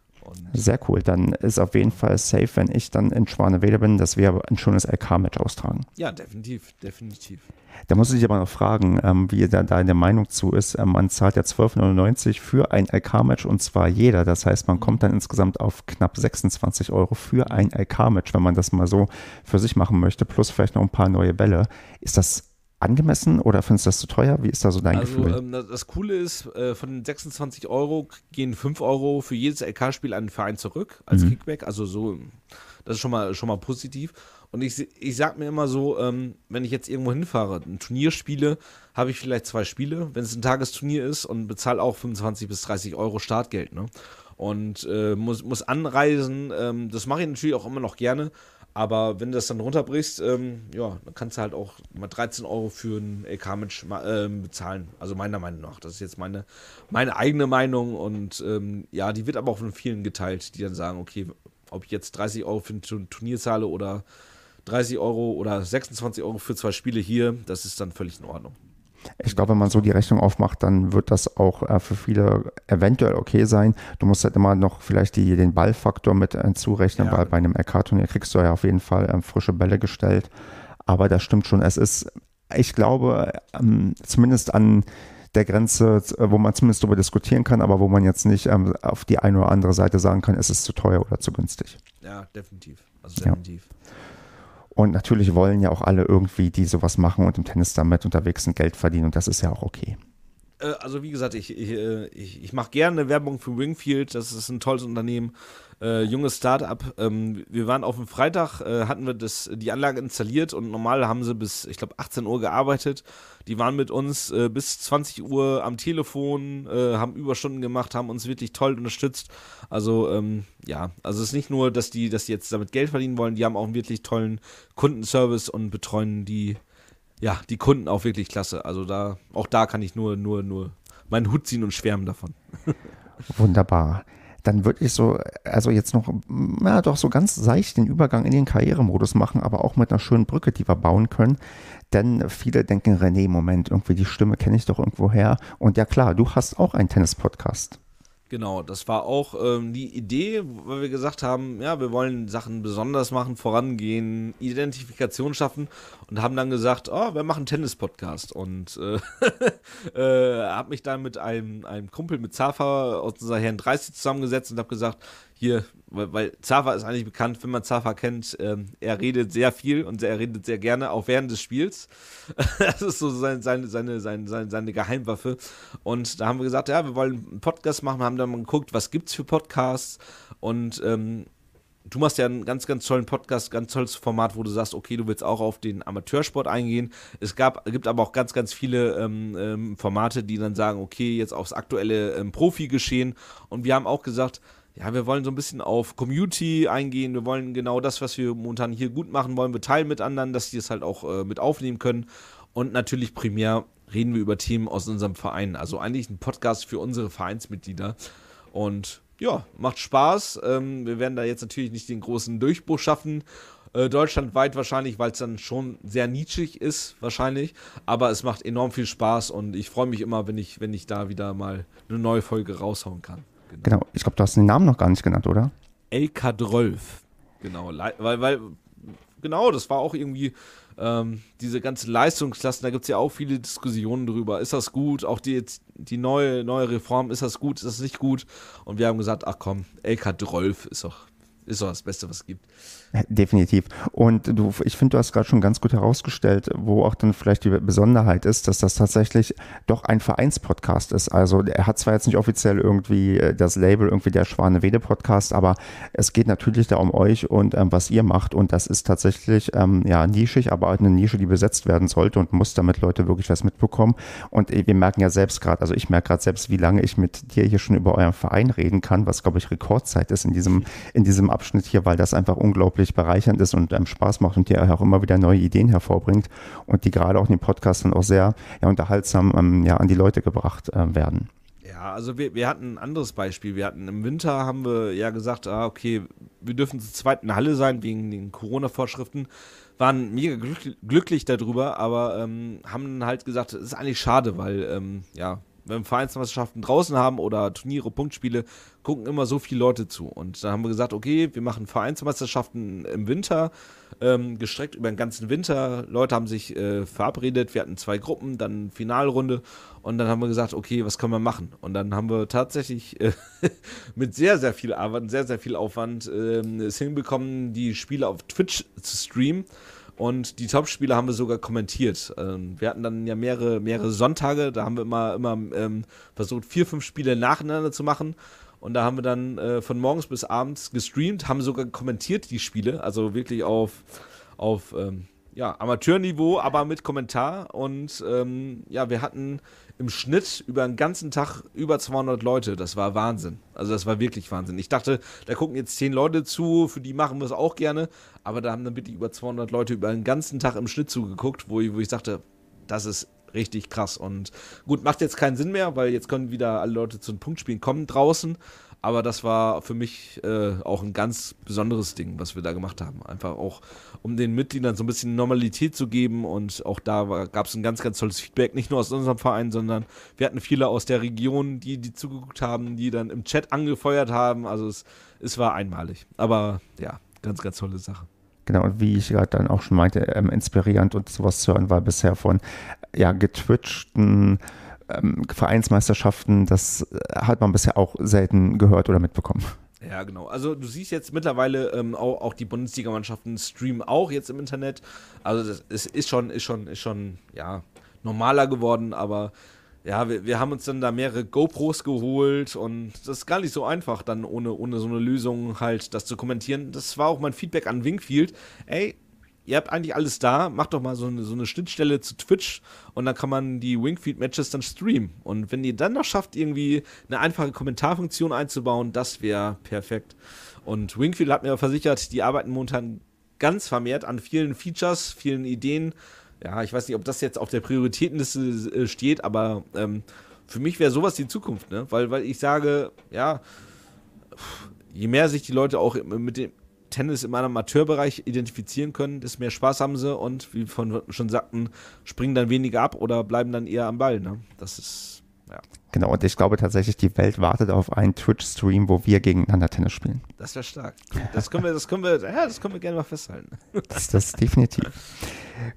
Sehr cool. Dann ist auf jeden Fall safe, wenn ich dann in Schwanewede bin, dass wir ein schönes LK-Match austragen. Ja, definitiv, definitiv. Da muss ich dich aber noch fragen, ähm, wie da deine Meinung zu ist. Ähm, man zahlt ja 12,99 für ein LK-Match und zwar jeder. Das heißt, man kommt dann insgesamt auf knapp 26 Euro für ein LK-Match, wenn man das mal so für sich machen möchte, plus vielleicht noch ein paar neue Bälle. Ist das angemessen oder findest du das zu teuer? Wie ist da so dein also, Gefühl? Ähm, das, Coole ist, äh, von den 26 Euro gehen 5 Euro für jedes LK-Spiel an den Verein zurück als mhm. Kickback. Also so, das ist schon mal, schon mal positiv. Und ich, ich sag mir immer so, ähm, wenn ich jetzt irgendwo hinfahre, ein Turnier spiele, habe ich vielleicht zwei Spiele, wenn es ein Tagesturnier ist und bezahle auch 25 bis 30 Euro Startgeld. Ne? Und äh, muss, muss anreisen, ähm, das mache ich natürlich auch immer noch gerne, aber wenn du das dann runterbrichst, ähm, ja, dann kannst du halt auch mal 13 Euro für einen lk match äh, bezahlen. Also meiner Meinung nach. Das ist jetzt meine, meine eigene Meinung. Und ähm, ja, die wird aber auch von vielen geteilt, die dann sagen, okay, ob ich jetzt 30 Euro für ein Turnier zahle oder 30 Euro oder 26 Euro für zwei Spiele hier, das ist dann völlig in Ordnung ich glaube, wenn man so die Rechnung aufmacht, dann wird das auch äh, für viele eventuell okay sein. Du musst halt immer noch vielleicht die, den Ballfaktor mit hinzurechnen, äh, ja. weil bei einem LK-Turnier kriegst du ja auf jeden Fall äh, frische Bälle gestellt. Aber das stimmt schon. Es ist, ich glaube, ähm, zumindest an der Grenze, äh, wo man zumindest darüber diskutieren kann, aber wo man jetzt nicht ähm, auf die eine oder andere Seite sagen kann, ist es zu teuer oder zu günstig. Ja, definitiv. Also definitiv. Ja. Und natürlich wollen ja auch alle irgendwie, die sowas machen und im Tennis damit unterwegs sind, Geld verdienen. Und das ist ja auch okay äh, also wie gesagt, ich, ich, äh, ich, ich mache gerne Werbung für Wingfield. Das ist ein tolles Unternehmen, äh, junges Startup. Ähm, wir waren auf dem Freitag, äh, hatten wir das, die Anlage installiert und normal haben sie bis, ich glaube, 18 Uhr gearbeitet. Die waren mit uns äh, bis 20 Uhr am Telefon, äh, haben Überstunden gemacht, haben uns wirklich toll unterstützt. Also ähm, ja, also es ist nicht nur, dass die, dass die jetzt damit Geld verdienen wollen, die haben auch einen wirklich tollen Kundenservice und betreuen die, ja, die Kunden auch wirklich klasse. Also da, auch da kann ich nur, nur, nur meinen Hut ziehen und schwärmen davon. Wunderbar dann würde ich so, also jetzt noch, na doch so ganz seicht den Übergang in den Karrieremodus machen, aber auch mit einer schönen Brücke, die wir bauen können. Denn viele denken, René, Moment, irgendwie die Stimme kenne ich doch irgendwo her. Und ja klar, du hast auch einen Tennis-Podcast. Genau, das war auch ähm, die Idee, weil wir gesagt haben, ja, wir wollen Sachen besonders machen, vorangehen, Identifikation schaffen und haben dann gesagt, oh, wir machen Tennis-Podcast und äh, äh, habe mich dann mit einem, einem Kumpel mit Zafa aus unserer Herren 30 zusammengesetzt und habe gesagt, hier, weil, weil Zava ist eigentlich bekannt, wenn man Zafa kennt, ähm, er redet sehr viel und er redet sehr gerne, auch während des Spiels. das ist so seine, seine, seine, seine, seine Geheimwaffe. Und da haben wir gesagt, ja, wir wollen einen Podcast machen, haben dann mal geguckt, was gibt es für Podcasts und ähm, du machst ja einen ganz, ganz tollen Podcast, ganz tolles Format, wo du sagst, okay, du willst auch auf den Amateursport eingehen. Es gab, gibt aber auch ganz, ganz viele ähm, ähm Formate, die dann sagen, okay, jetzt aufs aktuelle ähm, Profi-Geschehen. Und wir haben auch gesagt, ja, wir wollen so ein bisschen auf Community eingehen. Wir wollen genau das, was wir momentan hier gut machen wollen, wir teilen mit anderen, dass die es halt auch äh, mit aufnehmen können. Und natürlich primär reden wir über Themen aus unserem Verein. Also eigentlich ein Podcast für unsere Vereinsmitglieder. Und ja, macht Spaß. Ähm, wir werden da jetzt natürlich nicht den großen Durchbruch schaffen. Äh, deutschlandweit wahrscheinlich, weil es dann schon sehr nischig ist, wahrscheinlich. Aber es macht enorm viel Spaß und ich freue mich immer, wenn ich, wenn ich da wieder mal eine neue Folge raushauen kann. Genau. genau. Ich glaube, du hast den Namen noch gar nicht genannt, oder? LK Kadrolf. Genau, weil, weil, genau, das war auch irgendwie ähm, diese ganze Leistungsklassen, da gibt es ja auch viele Diskussionen drüber. Ist das gut? Auch die, die neue, neue Reform, ist das gut? Ist das nicht gut? Und wir haben gesagt, ach komm, LK Kadrolf ist doch, ist doch das Beste, was es gibt. Definitiv. Und du, ich finde, du hast gerade schon ganz gut herausgestellt, wo auch dann vielleicht die Besonderheit ist, dass das tatsächlich doch ein Vereinspodcast ist. Also er hat zwar jetzt nicht offiziell irgendwie äh, das Label irgendwie der Schwane-Wede-Podcast, aber es geht natürlich da um euch und ähm, was ihr macht. Und das ist tatsächlich ähm, ja nischig, aber eine Nische, die besetzt werden sollte und muss, damit Leute wirklich was mitbekommen. Und äh, wir merken ja selbst gerade, also ich merke gerade selbst, wie lange ich mit dir hier schon über euren Verein reden kann, was glaube ich Rekordzeit ist in diesem, in diesem Abschnitt hier, weil das einfach unglaublich unglaublich bereichernd ist und einem Spaß macht und dir auch immer wieder neue Ideen hervorbringt und die gerade auch in den Podcast dann auch sehr ja, unterhaltsam ähm, ja, an die Leute gebracht äh, werden. Ja, also wir, wir hatten ein anderes Beispiel. Wir hatten im Winter, haben wir ja gesagt, ah, okay, wir dürfen zur zweiten Halle sein wegen den Corona-Vorschriften. Waren mega glücklich darüber, aber ähm, haben halt gesagt, es ist eigentlich schade, weil ähm, ja, wenn Vereinsmeisterschaften draußen haben oder Turniere, Punktspiele, gucken immer so viele Leute zu. Und dann haben wir gesagt, okay, wir machen Vereinsmeisterschaften im Winter, ähm, gestreckt über den ganzen Winter. Leute haben sich äh, verabredet, wir hatten zwei Gruppen, dann Finalrunde und dann haben wir gesagt, okay, was können wir machen? Und dann haben wir tatsächlich äh, mit sehr, sehr viel Arbeit, sehr, sehr viel Aufwand äh, es hinbekommen, die Spiele auf Twitch zu streamen. Und die Top-Spiele haben wir sogar kommentiert. Ähm, wir hatten dann ja mehrere, mehrere Sonntage, da haben wir immer, immer ähm, versucht, vier, fünf Spiele nacheinander zu machen. Und da haben wir dann äh, von morgens bis abends gestreamt, haben sogar kommentiert die Spiele, also wirklich auf, auf ähm, ja, Amateurniveau, aber mit Kommentar. Und ähm, ja, wir hatten im Schnitt über den ganzen Tag über 200 Leute. Das war Wahnsinn. Also das war wirklich Wahnsinn. Ich dachte, da gucken jetzt 10 Leute zu, für die machen wir es auch gerne. Aber da haben dann wirklich über 200 Leute über den ganzen Tag im Schnitt zugeguckt, wo ich, wo ich dachte, das ist richtig krass. Und gut, macht jetzt keinen Sinn mehr, weil jetzt können wieder alle Leute zu den Punktspielen kommen draußen. Aber das war für mich äh, auch ein ganz besonderes Ding, was wir da gemacht haben. Einfach auch, um den Mitgliedern so ein bisschen Normalität zu geben. Und auch da gab es ein ganz, ganz tolles Feedback, nicht nur aus unserem Verein, sondern wir hatten viele aus der Region, die, die zugeguckt haben, die dann im Chat angefeuert haben. Also es, es war einmalig. Aber ja, ganz, ganz tolle Sache. Genau, und wie ich gerade dann auch schon meinte, ähm, inspirierend und sowas zu hören, war bisher von ja, getwitchten ähm, Vereinsmeisterschaften, das äh, hat man bisher auch selten gehört oder mitbekommen. Ja, genau. Also du siehst jetzt mittlerweile ähm, auch, auch, die Bundesligamannschaften streamen auch jetzt im Internet. Also das ist, ist schon, ist schon, ist schon, ja, normaler geworden, aber ja, wir, wir, haben uns dann da mehrere GoPros geholt und das ist gar nicht so einfach, dann ohne, ohne so eine Lösung halt das zu kommentieren. Das war auch mein Feedback an Wingfield. Ey, ihr habt eigentlich alles da, macht doch mal so eine, so eine Schnittstelle zu Twitch und dann kann man die Wingfeed-Matches dann streamen. Und wenn ihr dann noch schafft, irgendwie eine einfache Kommentarfunktion einzubauen, das wäre perfekt. Und Wingfield hat mir versichert, die arbeiten momentan ganz vermehrt an vielen Features, vielen Ideen. Ja, ich weiß nicht, ob das jetzt auf der Prioritätenliste äh, steht, aber ähm, für mich wäre sowas die Zukunft, ne? Weil, weil ich sage, ja, je mehr sich die Leute auch mit dem Tennis im Amateurbereich identifizieren können, desto mehr Spaß haben sie und wie von schon sagten, springen dann weniger ab oder bleiben dann eher am Ball. Ne? Das ist ja. Genau, und ich glaube tatsächlich, die Welt wartet auf einen Twitch-Stream, wo wir gegeneinander Tennis spielen. Das wäre stark. Das können wir, das können wir, ja, das können wir gerne mal festhalten. Das, das definitiv.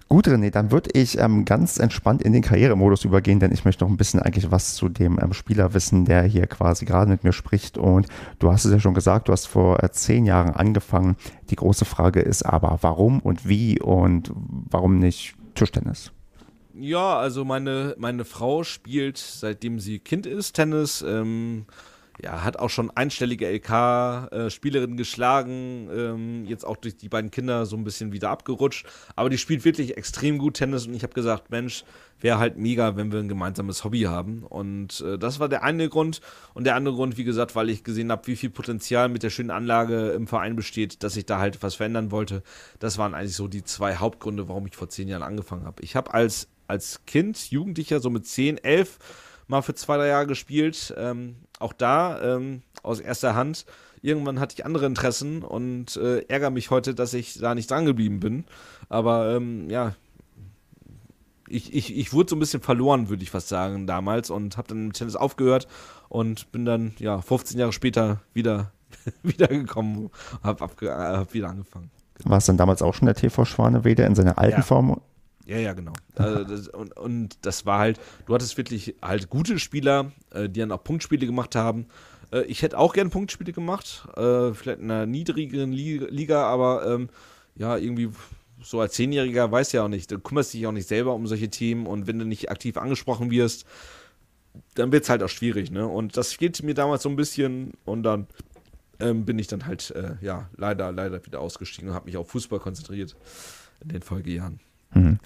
Gut, René, dann würde ich ähm, ganz entspannt in den Karrieremodus übergehen, denn ich möchte noch ein bisschen eigentlich was zu dem ähm, Spieler wissen, der hier quasi gerade mit mir spricht. Und du hast es ja schon gesagt, du hast vor äh, zehn Jahren angefangen. Die große Frage ist aber, warum und wie und warum nicht Tischtennis? Ja, also meine, meine Frau spielt, seitdem sie Kind ist, Tennis. Ähm, ja, hat auch schon einstellige LK-Spielerinnen äh, geschlagen, ähm, jetzt auch durch die beiden Kinder so ein bisschen wieder abgerutscht. Aber die spielt wirklich extrem gut Tennis und ich habe gesagt, Mensch, wäre halt mega, wenn wir ein gemeinsames Hobby haben. Und äh, das war der eine Grund. Und der andere Grund, wie gesagt, weil ich gesehen habe, wie viel Potenzial mit der schönen Anlage im Verein besteht, dass ich da halt was verändern wollte. Das waren eigentlich so die zwei Hauptgründe, warum ich vor zehn Jahren angefangen habe. Ich habe als als Kind, Jugendlicher, so mit 10, 11 mal für zwei, drei Jahre gespielt. Ähm, auch da ähm, aus erster Hand. Irgendwann hatte ich andere Interessen und äh, ärgere mich heute, dass ich da nicht dran geblieben bin. Aber ähm, ja, ich, ich, ich wurde so ein bisschen verloren, würde ich fast sagen, damals und habe dann mit Tennis aufgehört und bin dann ja 15 Jahre später wieder wiedergekommen, habe hab wieder angefangen. War es dann damals auch schon der TV Schwaneweder in seiner alten ja. Form? Ja, ja, genau. Also das, und, und das war halt, du hattest wirklich halt gute Spieler, äh, die dann auch Punktspiele gemacht haben. Äh, ich hätte auch gern Punktspiele gemacht, äh, vielleicht in einer niedrigeren Liga, aber ähm, ja, irgendwie so als Zehnjähriger weiß ja auch nicht, du kümmerst dich auch nicht selber um solche Themen und wenn du nicht aktiv angesprochen wirst, dann wird es halt auch schwierig, ne? Und das fehlte mir damals so ein bisschen und dann ähm, bin ich dann halt, äh, ja, leider, leider wieder ausgestiegen und habe mich auf Fußball konzentriert in den Folgejahren. Mhm.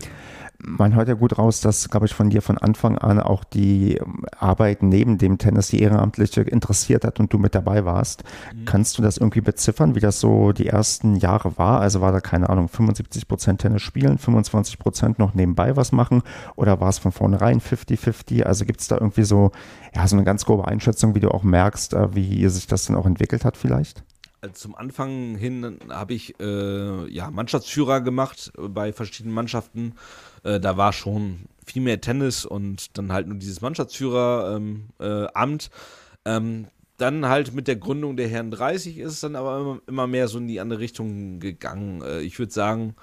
Man hört ja gut raus, dass, glaube ich, von dir von Anfang an auch die Arbeit neben dem Tennis, die Ehrenamtliche interessiert hat und du mit dabei warst. Mhm. Kannst du das irgendwie beziffern, wie das so die ersten Jahre war? Also war da, keine Ahnung, 75 Prozent Tennis spielen, 25 Prozent noch nebenbei was machen oder war es von vornherein 50-50? Also gibt es da irgendwie so, ja, so eine ganz grobe Einschätzung, wie du auch merkst, äh, wie sich das dann auch entwickelt hat vielleicht? zum Anfang hin habe ich äh, ja, Mannschaftsführer gemacht bei verschiedenen Mannschaften. Äh, da war schon viel mehr Tennis und dann halt nur dieses Mannschaftsführeramt. Ähm, äh, ähm, dann halt mit der Gründung der Herren 30 ist es dann aber immer, immer mehr so in die andere Richtung gegangen. Äh, ich würde sagen,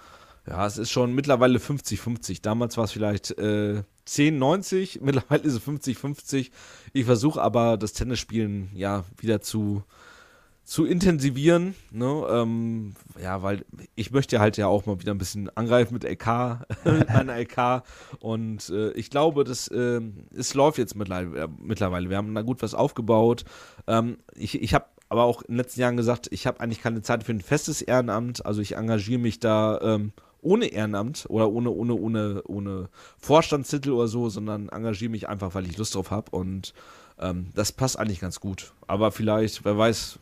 ja, es ist schon mittlerweile 50-50. Damals war es vielleicht äh, 10-90, mittlerweile ist es 50-50. Ich versuche aber das Tennisspielen ja wieder zu zu intensivieren, ne? ähm, ja, weil ich möchte halt ja auch mal wieder ein bisschen angreifen mit LK, an LK und äh, ich glaube, das äh, es läuft jetzt äh, mittlerweile. Wir haben da gut was aufgebaut. Ähm, ich ich habe aber auch in den letzten Jahren gesagt, ich habe eigentlich keine Zeit für ein festes Ehrenamt, also ich engagiere mich da ähm, ohne Ehrenamt oder ohne, ohne, ohne, ohne Vorstandstitel oder so, sondern engagiere mich einfach, weil ich Lust drauf habe und ähm, das passt eigentlich ganz gut. Aber vielleicht, wer weiß,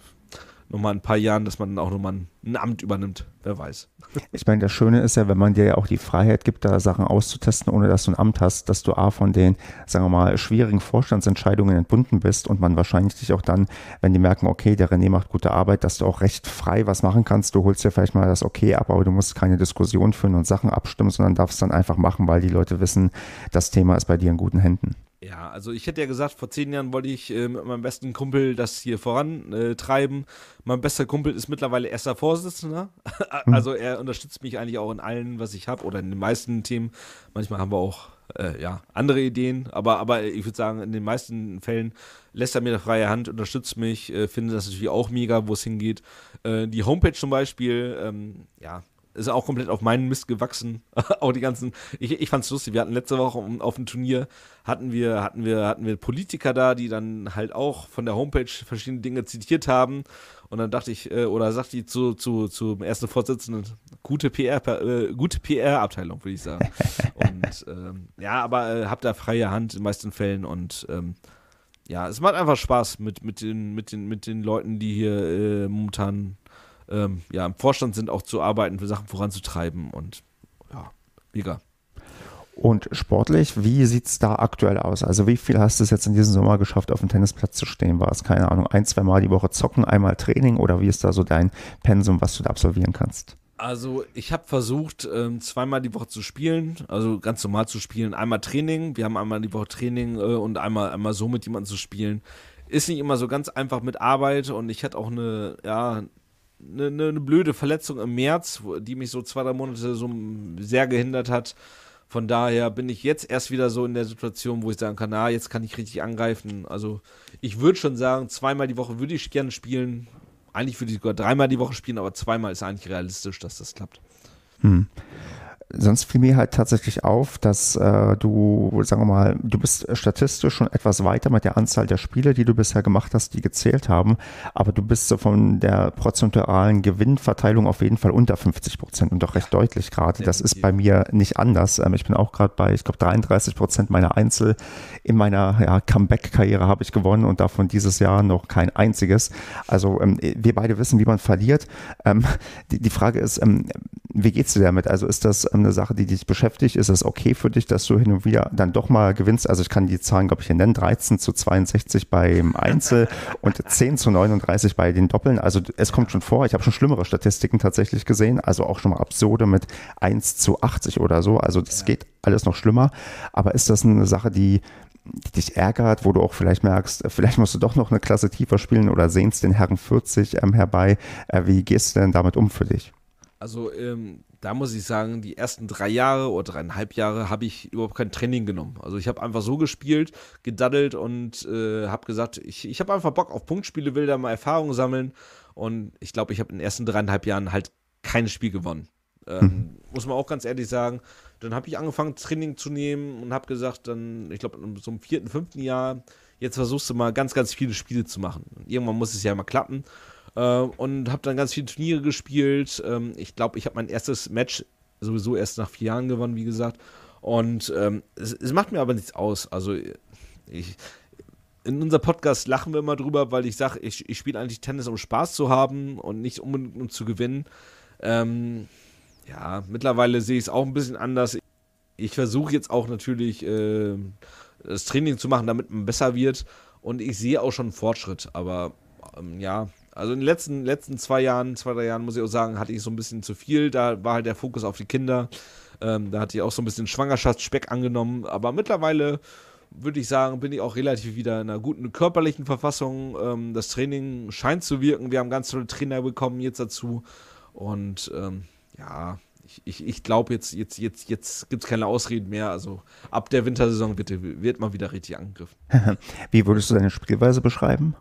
nochmal ein paar Jahren, dass man dann auch nochmal ein, Amt übernimmt. Wer weiß. Ich meine, das Schöne ist ja, wenn man dir ja auch die Freiheit gibt, da Sachen auszutesten, ohne dass du ein Amt hast, dass du A von den, sagen wir mal, schwierigen Vorstandsentscheidungen entbunden bist und man wahrscheinlich dich auch dann, wenn die merken, okay, der René macht gute Arbeit, dass du auch recht frei was machen kannst. Du holst ja vielleicht mal das Okay ab, aber du musst keine Diskussion führen und Sachen abstimmen, sondern darfst dann einfach machen, weil die Leute wissen, das Thema ist bei dir in guten Händen. Ja, also ich hätte ja gesagt, vor zehn Jahren wollte ich äh, mit meinem besten Kumpel das hier vorantreiben. mein bester Kumpel ist mittlerweile erster Vorsitzender. also hm. er unterstützt mich eigentlich auch in allen, was ich habe oder in den meisten Themen. Manchmal haben wir auch äh, ja, andere Ideen, aber, aber ich würde sagen, in den meisten Fällen lässt er mir eine freie Hand, unterstützt mich, äh, finde das natürlich auch mega, wo es hingeht. Äh, die Homepage zum Beispiel, ähm, ja, ist auch komplett auf meinen Mist gewachsen. auch die ganzen, ich, ich es lustig, wir hatten letzte Woche auf dem Turnier, hatten wir, hatten wir, hatten wir Politiker da, die dann halt auch von der Homepage verschiedene Dinge zitiert haben. Und dann dachte ich, äh, oder sagte ich zu, zu, zum ersten Vorsitzenden, gute PR, äh, gute PR-Abteilung, würde ich sagen. und ähm, ja, aber äh, habt da freie Hand in den meisten Fällen und ähm, ja, es macht einfach Spaß mit, mit, den, mit, den, mit den Leuten, die hier äh, momentan ähm, ja, im Vorstand sind, auch zu arbeiten, für Sachen voranzutreiben und ja, mega. Und sportlich, wie sieht es da aktuell aus? Also wie viel hast du es jetzt in diesem Sommer geschafft, auf dem Tennisplatz zu stehen? War es, keine Ahnung, ein, zwei Mal die Woche zocken, einmal Training oder wie ist da so dein Pensum, was du da absolvieren kannst? Also ich habe versucht, ähm, zweimal die Woche zu spielen, also ganz normal zu spielen. Einmal Training, wir haben einmal die Woche Training äh, und einmal, einmal so mit jemandem zu spielen. Ist nicht immer so ganz einfach mit Arbeit und ich hatte auch eine, ja, eine, eine blöde Verletzung im März, die mich so zwei, drei Monate so sehr gehindert hat. Von daher bin ich jetzt erst wieder so in der Situation, wo ich sagen kann, na, jetzt kann ich richtig angreifen. Also ich würde schon sagen, zweimal die Woche würde ich gerne spielen. Eigentlich würde ich sogar dreimal die Woche spielen, aber zweimal ist eigentlich realistisch, dass das klappt. Hm sonst fiel mir halt tatsächlich auf, dass äh, du, sagen wir mal, du bist statistisch schon etwas weiter mit der Anzahl der Spiele, die du bisher gemacht hast, die gezählt haben, aber du bist so von der prozentualen Gewinnverteilung auf jeden Fall unter 50 Prozent und doch recht ja, deutlich gerade. Das ist bei mir nicht anders. Ähm, ich bin auch gerade bei, ich glaube, 33 Prozent meiner Einzel in meiner ja, Comeback-Karriere habe ich gewonnen und davon dieses Jahr noch kein einziges. Also ähm, wir beide wissen, wie man verliert. Ähm, die, die, Frage ist, ähm, wie geht es dir damit? Also ist das eine Sache, die dich beschäftigt? Ist es okay für dich, dass du hin und wieder dann doch mal gewinnst? Also ich kann die Zahlen, glaube ich, hier nennen. 13 zu 62 beim Einzel und 10 zu 39 bei den Doppeln. Also es kommt schon vor. Ich habe schon schlimmere Statistiken tatsächlich gesehen. Also auch schon mal absurde mit 1 zu 80 oder so. Also das ja. geht alles noch schlimmer. Aber ist das eine Sache, die die dich ärgert, wo du auch vielleicht merkst, vielleicht musst du doch noch eine Klasse tiefer spielen oder sehnst den Herren 40 ähm, herbei. Äh, wie gehst du denn damit um für dich? Also ähm, da muss ich sagen, die ersten drei Jahre oder dreieinhalb Jahre habe ich überhaupt kein Training genommen. Also ich habe einfach so gespielt, gedaddelt und äh, habe gesagt, ich, ich habe einfach Bock auf Punktspiele, will da mal Erfahrung sammeln. Und ich glaube, ich habe in den ersten dreieinhalb Jahren halt kein Spiel gewonnen. Ähm, mhm. Muss man auch ganz ehrlich sagen. Dann habe ich angefangen, Training zu nehmen und habe gesagt, dann, ich glaube, so im vierten, fünften Jahr, jetzt versuchst du mal ganz, ganz viele Spiele zu machen. Und irgendwann muss es ja mal klappen. Ähm, und habe dann ganz viele Turniere gespielt. Ähm, ich glaube, ich habe mein erstes Match sowieso erst nach vier Jahren gewonnen, wie gesagt. Und ähm, es, es, macht mir aber nichts aus. Also ich, in unserem Podcast lachen wir immer drüber, weil ich sage, ich, ich spiele eigentlich Tennis, um Spaß zu haben und nicht unbedingt um zu gewinnen. Ähm, ja, mittlerweile sehe ich es auch ein bisschen anders. Ich versuche jetzt auch natürlich äh, das Training zu machen, damit man besser wird. Und ich sehe auch schon Fortschritt. Aber ähm, ja, also in den letzten, letzten zwei Jahren, zwei, drei Jahren, muss ich auch sagen, hatte ich so ein bisschen zu viel. Da war halt der Fokus auf die Kinder. Ähm, da hatte ich auch so ein bisschen Schwangerschaftsspeck angenommen. Aber mittlerweile würde ich sagen, bin ich auch relativ wieder in einer guten körperlichen Verfassung. Ähm, das Training scheint zu wirken. Wir haben ganz tolle Trainer bekommen jetzt dazu. Und ähm, ja, ich, ich, ich glaube, jetzt, jetzt, jetzt, jetzt gibt es keine Ausreden mehr. Also ab der Wintersaison wird, wird man wieder richtig angegriffen. Wie würdest du deine Spielweise beschreiben?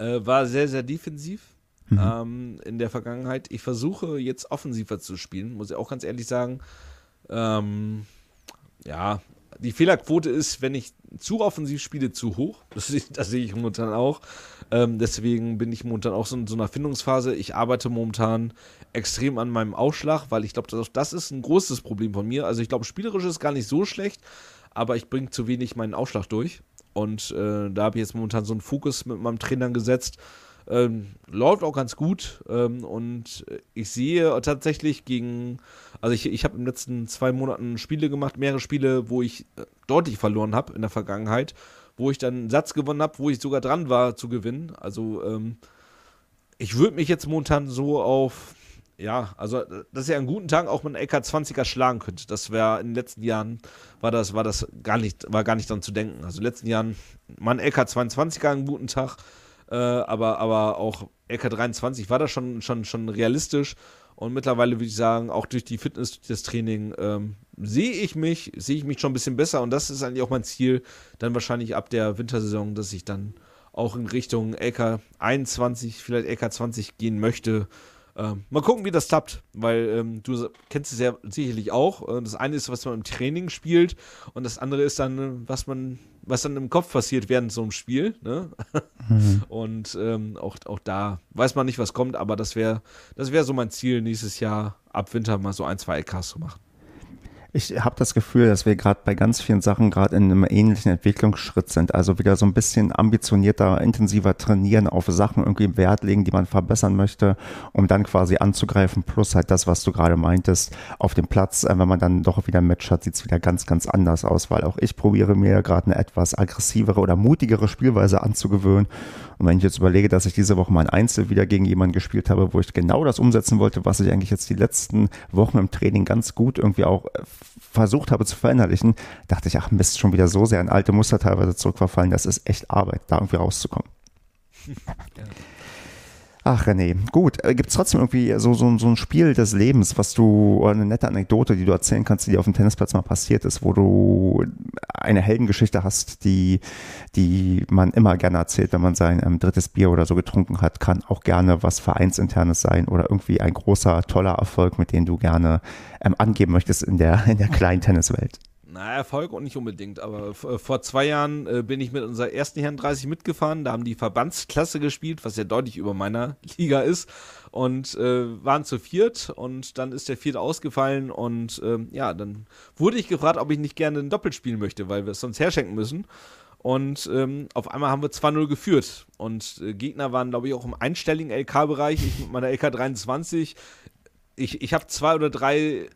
Äh, war sehr, sehr defensiv mhm. ähm, in der Vergangenheit. Ich versuche jetzt offensiver zu spielen, muss ich auch ganz ehrlich sagen. Ähm, ja, die Fehlerquote ist, wenn ich zu offensiv spiele, zu hoch. Das, das sehe ich momentan auch. Ähm, deswegen bin ich momentan auch so in so einer Findungsphase. Ich arbeite momentan extrem an meinem Ausschlag, weil ich glaube, das, das ist ein großes Problem von mir. Also ich glaube, spielerisch ist gar nicht so schlecht, aber ich bringe zu wenig meinen Ausschlag durch. Und äh, da habe ich jetzt momentan so einen Fokus mit meinem Trainer gesetzt. Ähm, läuft auch ganz gut. Ähm, und ich sehe tatsächlich gegen, also ich, ich habe in den letzten zwei Monaten Spiele gemacht, mehrere Spiele, wo ich äh, deutlich verloren habe in der Vergangenheit, wo ich dann einen Satz gewonnen habe, wo ich sogar dran war zu gewinnen. Also ähm, ich würde mich jetzt momentan so auf ja, also äh, dass er an guten Tagen auch mit einem LK20er schlagen könnte, das wäre in den letzten Jahren war das war das gar nicht war gar nicht dran zu denken. Also in den letzten Jahren mal LK22er an einem guten Tag, äh, aber aber auch LK23 war das schon schon schon realistisch und mittlerweile würde ich sagen, auch durch die Fitness durch das Training ähm, sehe ich mich sehe ich mich schon ein bisschen besser und das ist eigentlich auch mein Ziel, dann wahrscheinlich ab der Wintersaison, dass ich dann auch in Richtung LK21, vielleicht LK20 gehen möchte ähm, mal gucken, wie das klappt, weil ähm, du kennst es ja sicherlich auch. Äh, das eine ist, was man im Training spielt und das andere ist dann, was man, was dann im Kopf passiert während so einem Spiel. Ne? Mhm. Und ähm, auch, auch da weiß man nicht, was kommt, aber das wäre das wär so mein Ziel, nächstes Jahr ab Winter mal so ein, zwei LKs zu machen. Ich habe das Gefühl, dass wir gerade bei ganz vielen Sachen gerade in einem ähnlichen Entwicklungsschritt sind. Also wieder so ein bisschen ambitionierter, intensiver trainieren, auf Sachen irgendwie Wert legen, die man verbessern möchte, um dann quasi anzugreifen. Plus halt das, was du gerade meintest, auf dem Platz, äh, wenn man dann doch wieder ein Match hat, sieht es wieder ganz, ganz anders aus, weil auch ich probiere mir gerade eine etwas aggressivere oder mutigere Spielweise anzugewöhnen und wenn ich jetzt überlege, dass ich diese Woche mein Einzel wieder gegen jemanden gespielt habe, wo ich genau das umsetzen wollte, was ich eigentlich jetzt die letzten Wochen im Training ganz gut irgendwie auch äh, versucht habe zu verinnerlichen, dachte ich, ach Mist, schon wieder so sehr in alte Muster teilweise zurückverfallen, das ist echt Arbeit, da irgendwie rauszukommen. Ja. Ach, René, gut. Äh, Gibt es trotzdem irgendwie so, so, so ein Spiel des Lebens, was du, äh, eine nette Anekdote, die du erzählen kannst, die dir auf dem Tennisplatz mal passiert ist, wo du eine Heldengeschichte hast, die, die man immer gerne erzählt, wenn man sein ähm, drittes Bier oder so getrunken hat, kann auch gerne was Vereinsinternes sein oder irgendwie ein großer, toller Erfolg, mit dem du gerne ähm, angeben möchtest in der, in der kleinen Tenniswelt. Na, Erfolg und nicht unbedingt, aber äh, vor zwei Jahren äh, bin ich mit unserer ersten Herren 30 mitgefahren. Da haben die Verbandsklasse gespielt, was ja deutlich über meiner Liga ist. Und äh, waren zu viert und dann ist der vierte ausgefallen. Und äh, ja, dann wurde ich gefragt, ob ich nicht gerne ein Doppel spielen möchte, weil wir es sonst herschenken müssen. Und ähm, auf einmal haben wir 2-0 geführt. Und äh, Gegner waren, glaube ich, auch im einstelligen LK-Bereich. Ich mit meiner LK 23. Ich, ich habe zwei oder drei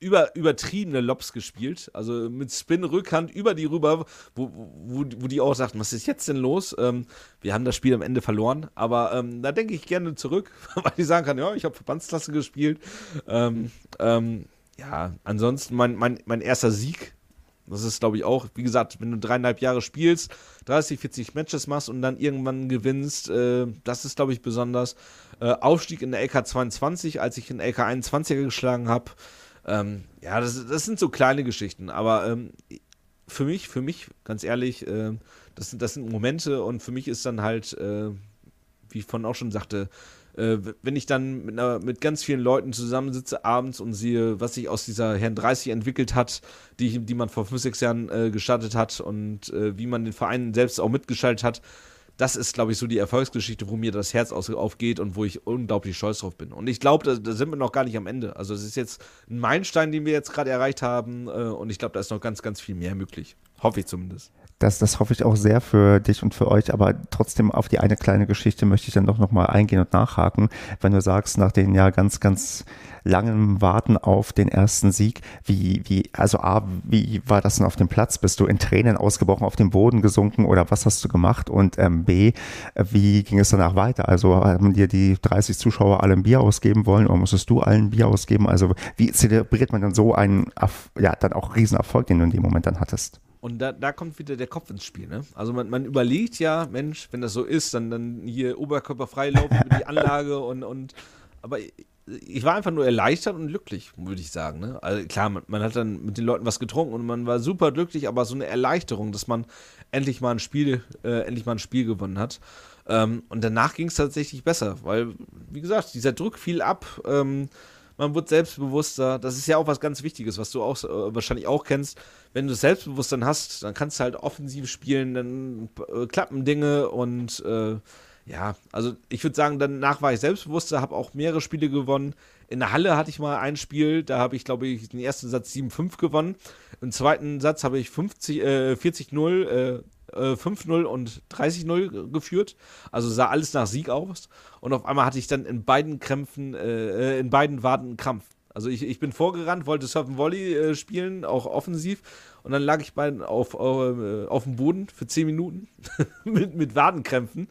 über, übertriebene Lobs gespielt. Also mit Spin, Rückhand über die rüber, wo, wo, wo die auch sagten, was ist jetzt denn los? Ähm, wir haben das Spiel am Ende verloren. Aber ähm, da denke ich gerne zurück, weil ich sagen kann, ja, ich habe Verbandsklasse gespielt. Ähm, ähm, ja, ansonsten mein, mein, mein erster Sieg. Das ist, glaube ich, auch, wie gesagt, wenn du dreieinhalb Jahre spielst, 30, 40 Matches machst und dann irgendwann gewinnst, äh, das ist, glaube ich, besonders. Äh, Aufstieg in der LK 22, als ich in LK 21 geschlagen habe. Ähm, ja, das, das sind so kleine Geschichten, aber ähm, für mich, für mich, ganz ehrlich, äh, das, sind, das sind Momente und für mich ist dann halt, äh, wie ich vorhin auch schon sagte, äh, wenn ich dann mit, einer, mit, ganz vielen Leuten zusammensitze abends und sehe, was sich aus dieser Herrn 30 entwickelt hat, die, die man vor fünf, sechs Jahren äh, gestartet hat und äh, wie man den Verein selbst auch mitgeschaltet hat, das ist, glaube ich, so die Erfolgsgeschichte, wo mir das Herz aufgeht und wo ich unglaublich stolz drauf bin. Und ich glaube, da, da, sind wir noch gar nicht am Ende. Also es ist jetzt ein Meilenstein, den wir jetzt gerade erreicht haben äh, und ich glaube, da ist noch ganz, ganz viel mehr möglich. Hoffe ich zumindest. Das, das hoffe ich auch sehr für dich und für euch, aber trotzdem auf die eine kleine Geschichte möchte ich dann doch nochmal eingehen und nachhaken. Wenn du sagst, nach den ja ganz, ganz langem Warten auf den ersten Sieg, wie, wie, also A, wie war das denn auf dem Platz? Bist du in Tränen ausgebrochen, auf den Boden gesunken oder was hast du gemacht? Und ähm, B, wie ging es danach weiter? Also haben dir die 30 Zuschauer alle ein Bier ausgeben wollen oder musstest du allen ein Bier ausgeben? Also wie zelebriert man dann so einen, ja, dann auch Riesenerfolg, den du in dem Moment dann hattest? Und da, da kommt wieder der Kopf ins Spiel. Ne? Also man, man überlegt ja, Mensch, wenn das so ist, dann, dann hier Oberkörper laufen über die Anlage und, und aber ich war einfach nur erleichtert und glücklich, würde ich sagen. Ne? Also klar, man, man, hat dann mit den Leuten was getrunken und man war super glücklich, aber so eine Erleichterung, dass man endlich mal ein Spiel, äh, endlich mal ein Spiel gewonnen hat. Ähm, und danach ging es tatsächlich besser, weil, wie gesagt, dieser Druck fiel ab. Ähm, man wird selbstbewusster. Das ist ja auch was ganz Wichtiges, was du auch äh, wahrscheinlich auch kennst wenn du Selbstbewusstsein hast, dann kannst du halt offensiv spielen, dann äh, klappen Dinge und äh, ja, also ich würde sagen, danach war ich selbstbewusster, habe auch mehrere Spiele gewonnen. In der Halle hatte ich mal ein Spiel, da habe ich, glaube ich, den ersten Satz 7-5 gewonnen. Im zweiten Satz habe ich 50, äh, 40-0, äh, 5-0 äh, und 30-0 geführt. Also sah alles nach Sieg aus. Und auf einmal hatte ich dann in beiden Krämpfen, äh, äh in beiden Waden einen Krampf. Also ich, ich bin vorgerannt, wollte Surfen Volley äh, spielen, auch offensiv. Und dann lag ich bei, auf, äh, auf dem Boden für 10 Minuten mit, mit Wadenkrämpfen.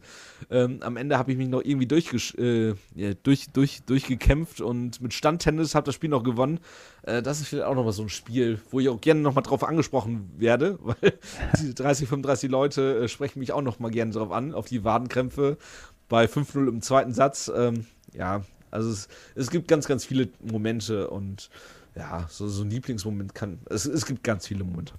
Ähm, am Ende habe ich mich noch irgendwie durchgesch äh, ja, durch, durch, durchgekämpft und mit Standtennis habe das Spiel noch gewonnen. Äh, das ist vielleicht auch nochmal so ein Spiel, wo ich auch gerne nochmal drauf angesprochen werde, weil diese 30, 35 Leute äh, sprechen mich auch nochmal gerne drauf an, auf die Wadenkrämpfe bei 5-0 im zweiten Satz. Ähm, ja, also es, es gibt ganz, ganz viele Momente und ja, so, so ein Lieblingsmoment kann. Es, es gibt ganz viele Momente.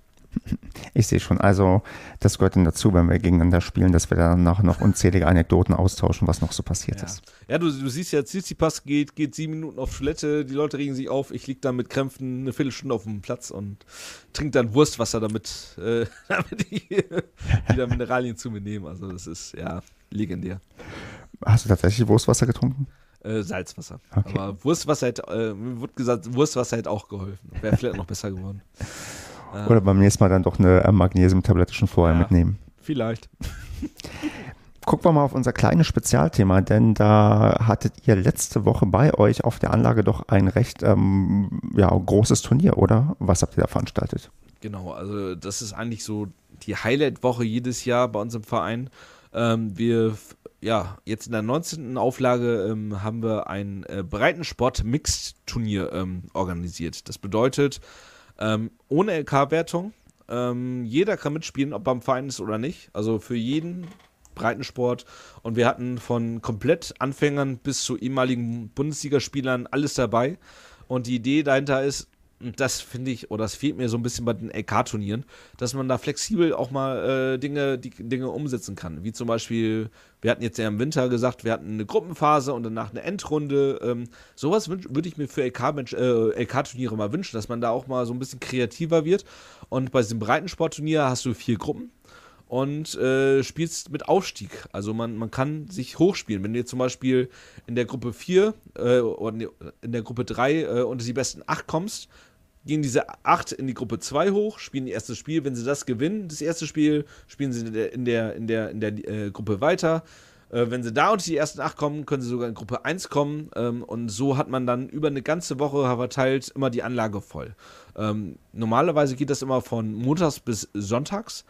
Ich sehe schon, also das gehört dann dazu, wenn wir gegeneinander spielen, dass wir danach noch unzählige Anekdoten austauschen, was noch so passiert ja. ist. Ja, du, du siehst ja, Tsitsipas geht, geht sieben Minuten auf Toilette, die Leute regen sich auf, ich liege da mit Krämpfen eine Viertelstunde auf dem Platz und trinke dann Wurstwasser, damit, äh, damit ich wieder Mineralien zu mir nehme. Also das ist ja legendär. Hast du tatsächlich Wurstwasser getrunken? Äh, Salzwasser. Okay. Aber Wurstwasser hätte, äh, wurde gesagt, Wurstwasser hätte auch geholfen. Wäre vielleicht noch besser geworden. Oder beim nächsten Mal dann doch eine äh, Magnesiumtablette schon vorher ja, mitnehmen. Vielleicht. Gucken wir mal auf unser kleines Spezialthema, denn da hattet ihr letzte Woche bei euch auf der Anlage doch ein recht ähm, ja, großes Turnier, oder? Was habt ihr da veranstaltet? Genau, also das ist eigentlich so die Highlight-Woche jedes Jahr bei uns im Verein. Ähm, wir ja, jetzt in der 19. Auflage ähm, haben wir ein äh, Breitensport-Mixed-Turnier ähm, organisiert. Das bedeutet, ähm, ohne LK-Wertung, ähm, jeder kann mitspielen, ob beim Verein ist oder nicht. Also für jeden Breitensport. Und wir hatten von komplett Anfängern bis zu ehemaligen Bundesligaspielern alles dabei. Und die Idee dahinter ist, das finde ich, oder das fehlt mir so ein bisschen bei den LK-Turnieren, dass man da flexibel auch mal äh, Dinge, die, Dinge umsetzen kann. Wie zum Beispiel, wir hatten jetzt ja im Winter gesagt, wir hatten eine Gruppenphase und danach eine Endrunde. Ähm, sowas würde ich mir für LK-Turniere äh, LK mal wünschen, dass man da auch mal so ein bisschen kreativer wird. Und bei diesem Breitensportturnier hast du vier Gruppen und äh, spielst mit Aufstieg. Also man, man kann sich hochspielen. Wenn du jetzt zum Beispiel in der Gruppe 4 äh, oder in der Gruppe 3 äh, unter die besten 8 kommst, gehen diese acht in die Gruppe 2 hoch, spielen ihr erstes Spiel. Wenn sie das gewinnen, das erste Spiel, spielen sie in der, in der, in der, in der äh, Gruppe weiter. Äh, wenn sie da unter die ersten acht kommen, können sie sogar in Gruppe 1 kommen. Ähm, und so hat man dann über eine ganze Woche verteilt immer die Anlage voll. Ähm, normalerweise geht das immer von montags bis sonntags.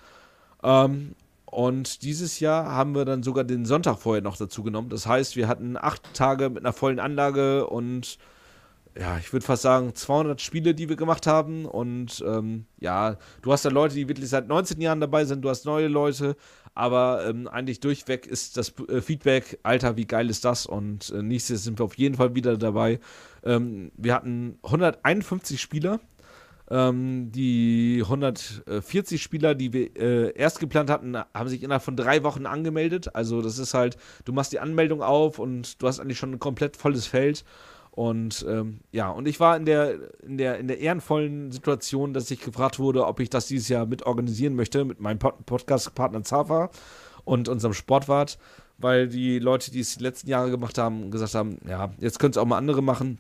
Ähm, und dieses Jahr haben wir dann sogar den Sonntag vorher noch dazu genommen. Das heißt, wir hatten acht Tage mit einer vollen Anlage und ja, ich würde fast sagen, 200 Spiele, die wir gemacht haben. Und ähm, ja, du hast da Leute, die wirklich seit 19 Jahren dabei sind, du hast neue Leute. Aber ähm, eigentlich durchweg ist das äh, Feedback, Alter, wie geil ist das? Und äh, nächstes Jahr sind wir auf jeden Fall wieder dabei. Ähm, wir hatten 151 Spieler. Ähm, die 140 Spieler, die wir äh, erst geplant hatten, haben sich innerhalb von drei Wochen angemeldet. Also das ist halt, du machst die Anmeldung auf und du hast eigentlich schon ein komplett volles Feld. Und ähm, ja, und ich war in der, in, der, in der ehrenvollen Situation, dass ich gefragt wurde, ob ich das dieses Jahr mit organisieren möchte, mit meinem Pod Podcast-Partner Zava und unserem Sportwart, weil die Leute, die es die letzten Jahre gemacht haben, gesagt haben, ja, jetzt können es auch mal andere machen.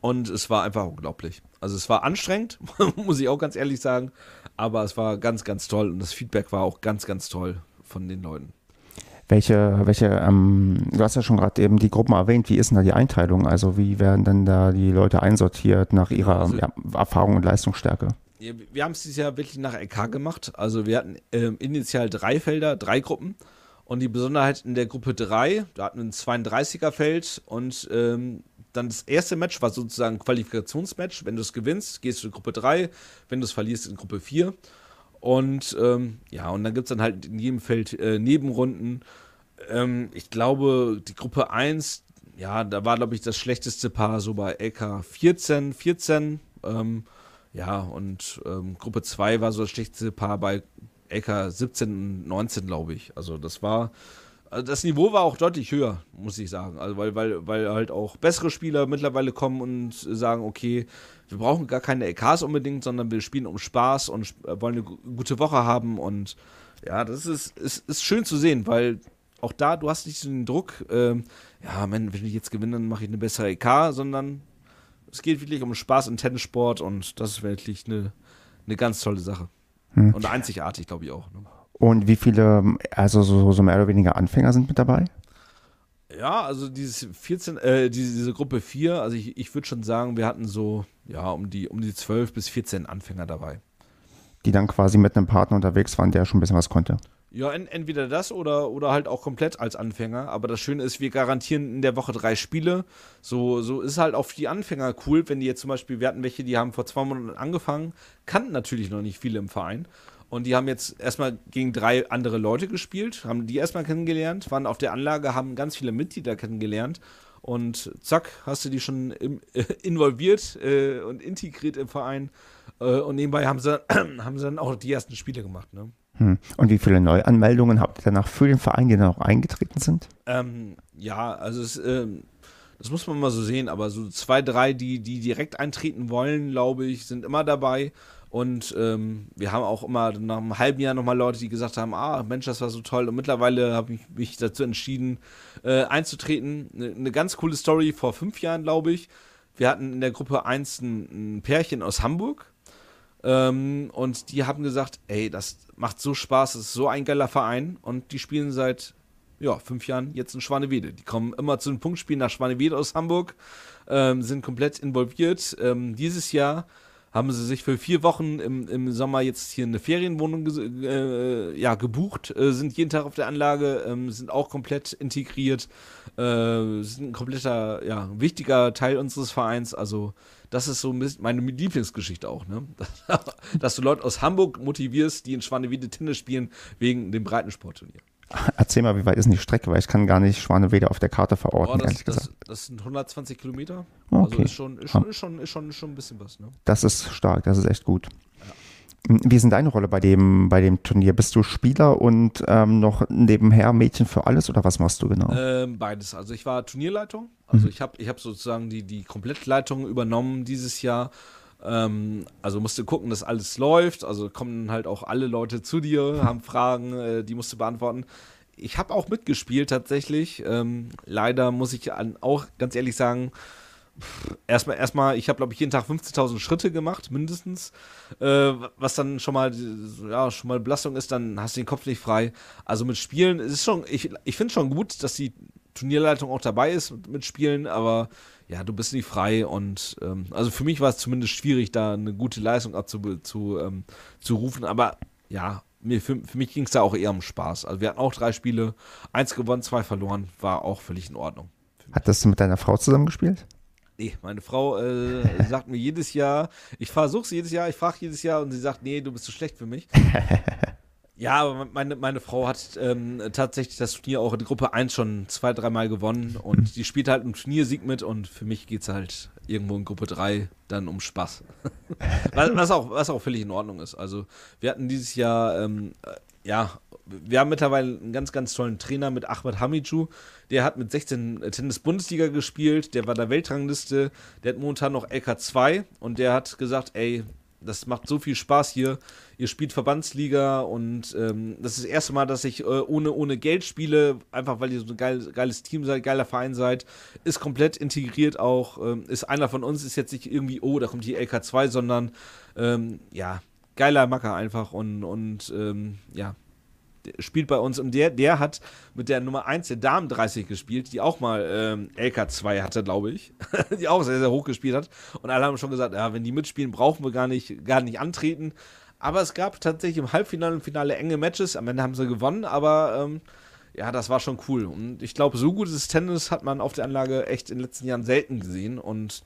Und es war einfach unglaublich. Also es war anstrengend, muss ich auch ganz ehrlich sagen, aber es war ganz, ganz toll und das Feedback war auch ganz, ganz toll von den Leuten welche, welche, ähm, du hast ja schon gerade eben die Gruppen erwähnt, wie ist denn da die Einteilung? Also wie werden denn da die Leute einsortiert nach ihrer also, ja, Erfahrung und Leistungsstärke? Wir haben es dieses Jahr wirklich nach LK gemacht. Also wir hatten ähm, initial drei Felder, drei Gruppen. Und die Besonderheit in der Gruppe 3, da hatten wir ein 32er Feld und ähm, dann das erste Match war sozusagen ein Qualifikationsmatch. Wenn du es gewinnst, gehst du in Gruppe 3, wenn du es verlierst, in Gruppe 4. Und ähm, ja, und dann gibt es dann halt in jedem Feld äh, Nebenrunden. Ähm, ich glaube, die Gruppe 1, ja, da war, glaube ich, das schlechteste Paar so bei LK 14, 14. Ähm, ja, und ähm, Gruppe 2 war so das schlechteste Paar bei LK 17 und 19, glaube ich. Also das war, also das Niveau war auch deutlich höher, muss ich sagen. Also weil, weil, weil halt auch bessere Spieler mittlerweile kommen und sagen, okay, wir brauchen gar keine EKs unbedingt, sondern wir spielen um Spaß und äh, wollen eine gute Woche haben. Und ja, das ist, ist, ist schön zu sehen, weil auch da, du hast nicht den Druck, ähm, ja, man, wenn ich jetzt gewinne, dann mache ich eine bessere EK, sondern es geht wirklich um Spaß im Tennissport und das ist wirklich eine, eine ganz tolle Sache. Hm. Und einzigartig, glaube ich auch. Ne? Und wie viele, ähm, also so, so mehr oder weniger Anfänger sind mit dabei? Ja, also dieses 14, äh, diese, diese Gruppe 4, also ich, ich würde schon sagen, wir hatten so, ja, um die, um die 12 bis 14 Anfänger dabei. Die dann quasi mit einem Partner unterwegs waren, der schon ein bisschen was konnte. Ja, en entweder das oder, oder halt auch komplett als Anfänger. Aber das Schöne ist, wir garantieren in der Woche drei Spiele. So, so ist halt auch für die Anfänger cool, wenn die jetzt zum Beispiel, wir hatten welche, die haben vor zwei Monaten angefangen, kannten natürlich noch nicht viele im Verein. Und die haben jetzt erstmal gegen drei andere Leute gespielt, haben die erstmal kennengelernt, waren auf der Anlage, haben ganz viele Mitglieder kennengelernt. Und zack, hast du die schon im, äh, involviert äh, und integriert im Verein. Äh, und nebenbei haben sie, haben sie dann auch die ersten Spiele gemacht. Ne? Hm. Und wie viele Neuanmeldungen habt ihr danach für den Verein, die dann auch eingetreten sind? Ähm, ja, also es, ähm, das muss man mal so sehen, aber so zwei, drei, die, die direkt eintreten wollen, glaube ich, sind immer dabei. Und ähm, wir haben auch immer nach einem halben Jahr nochmal Leute, die gesagt haben, ah Mensch, das war so toll. Und mittlerweile habe ich mich dazu entschieden, äh, einzutreten. Eine ne ganz coole Story vor fünf Jahren, glaube ich. Wir hatten in der Gruppe 1 ein, ein Pärchen aus Hamburg. Ähm, und die haben gesagt, ey, das macht so Spaß, das ist so ein geiler Verein. Und die spielen seit ja, fünf Jahren jetzt in Schwanewede. Die kommen immer zu den Punktspielen nach Schwanewede aus Hamburg, ähm, sind komplett involviert. Ähm, dieses Jahr haben sie sich für vier Wochen im, im Sommer jetzt hier eine Ferienwohnung äh, ja, gebucht, äh, sind jeden Tag auf der Anlage, äh, sind auch komplett integriert, äh, sind ein kompletter, ja, wichtiger Teil unseres Vereins. Also, das ist so meine Lieblingsgeschichte auch, ne? Dass du Leute aus Hamburg motivierst, die in Schwanewiede Tennis spielen, wegen dem Breitensportturnier. Erzähl mal, wie weit ist denn die Strecke, weil ich kann gar nicht Schwanewede auf der Karte verorten, oh, das, ehrlich gesagt. Das sind 120 Kilometer. Ah, also okay. Also ist ah. schon, ist, schon, ist, schon, ist schon, schon ein bisschen was. Ne? Das ist stark, das ist echt gut. Ja. Wie ist denn deine Rolle bei dem, bei dem Turnier? Bist du Spieler und ähm, noch nebenher Mädchen für alles oder was machst du genau? Ähm, beides. Also ich war Turnierleitung. Also mhm. ich habe ich hab sozusagen die, die Komplettleitung übernommen dieses Jahr ähm, also musst du gucken, dass alles läuft. Also kommen halt auch alle Leute zu dir, haben Fragen, äh, die musst du beantworten. Ich habe auch mitgespielt tatsächlich. Ähm, leider muss ich an, auch ganz ehrlich sagen, erstmal, erstmal, ich habe, glaube ich, jeden Tag 15.000 Schritte gemacht, mindestens. Äh, was dann schon mal, ja, schon mal Belastung ist, dann hast du den Kopf nicht frei. Also mit Spielen ist schon, ich, ich finde schon gut, dass die Turnierleitung auch dabei ist mit, Spielen, aber ja, du bist nicht frei und ähm, also für mich war es zumindest schwierig, da eine gute Leistung abzurufen, zu, ähm, zu rufen, aber ja, mir, für, für mich ging es da auch eher um Spaß. Also wir hatten auch drei Spiele, eins gewonnen, zwei verloren, war auch völlig in Ordnung. Hat das mit deiner Frau zusammengespielt? Nee, meine Frau äh, sagt mir jedes Jahr, ich versuche es jedes Jahr, ich frage jedes Jahr und sie sagt, nee, du bist zu schlecht für mich. Ja, aber meine, meine Frau hat ähm, tatsächlich das Turnier auch in Gruppe 1 schon zwei, dreimal gewonnen und hm. die spielt halt einen Turniersieg mit und für mich geht es halt irgendwo in Gruppe 3 dann um Spaß. was, auch, was auch völlig in Ordnung ist. Also wir hatten dieses Jahr, ähm, äh, ja, wir haben mittlerweile einen ganz, ganz tollen Trainer mit Ahmed Hamidou. Der hat mit 16 Tennis-Bundesliga gespielt, der war der Weltrangliste, der hat momentan noch LK2 und der hat gesagt, ey, das macht so viel Spaß hier. Ihr spielt Verbandsliga und ähm, das ist das erste Mal, dass ich äh, ohne, ohne Geld spiele, einfach weil ihr so ein geil, geiles Team seid, geiler Verein seid. Ist komplett integriert auch. Ähm, ist einer von uns, ist jetzt nicht irgendwie, oh, da kommt die LK2, sondern ähm, ja, geiler Macker einfach und, und ähm, ja, spielt bei uns und der, der hat mit der Nummer 1 der Damen 30 gespielt, die auch mal ähm, LK2 hatte, glaube ich, die auch sehr, sehr hoch gespielt hat. Und alle haben schon gesagt, ja, wenn die mitspielen, brauchen wir gar nicht, gar nicht antreten. Aber es gab tatsächlich im Halbfinale und Finale enge Matches. Am Ende haben sie gewonnen, aber ähm, ja, das war schon cool. Und ich glaube, so gutes Tennis hat man auf der Anlage echt in den letzten Jahren selten gesehen. Und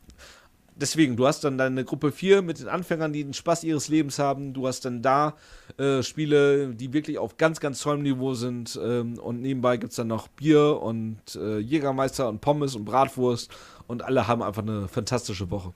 deswegen, du hast dann deine Gruppe 4 mit den Anfängern, die den Spaß ihres Lebens haben. Du hast dann da äh, Spiele, die wirklich auf ganz, ganz tollem Niveau sind. Ähm, und nebenbei gibt es dann noch Bier und äh, Jägermeister und Pommes und Bratwurst. Und alle haben einfach eine fantastische Woche.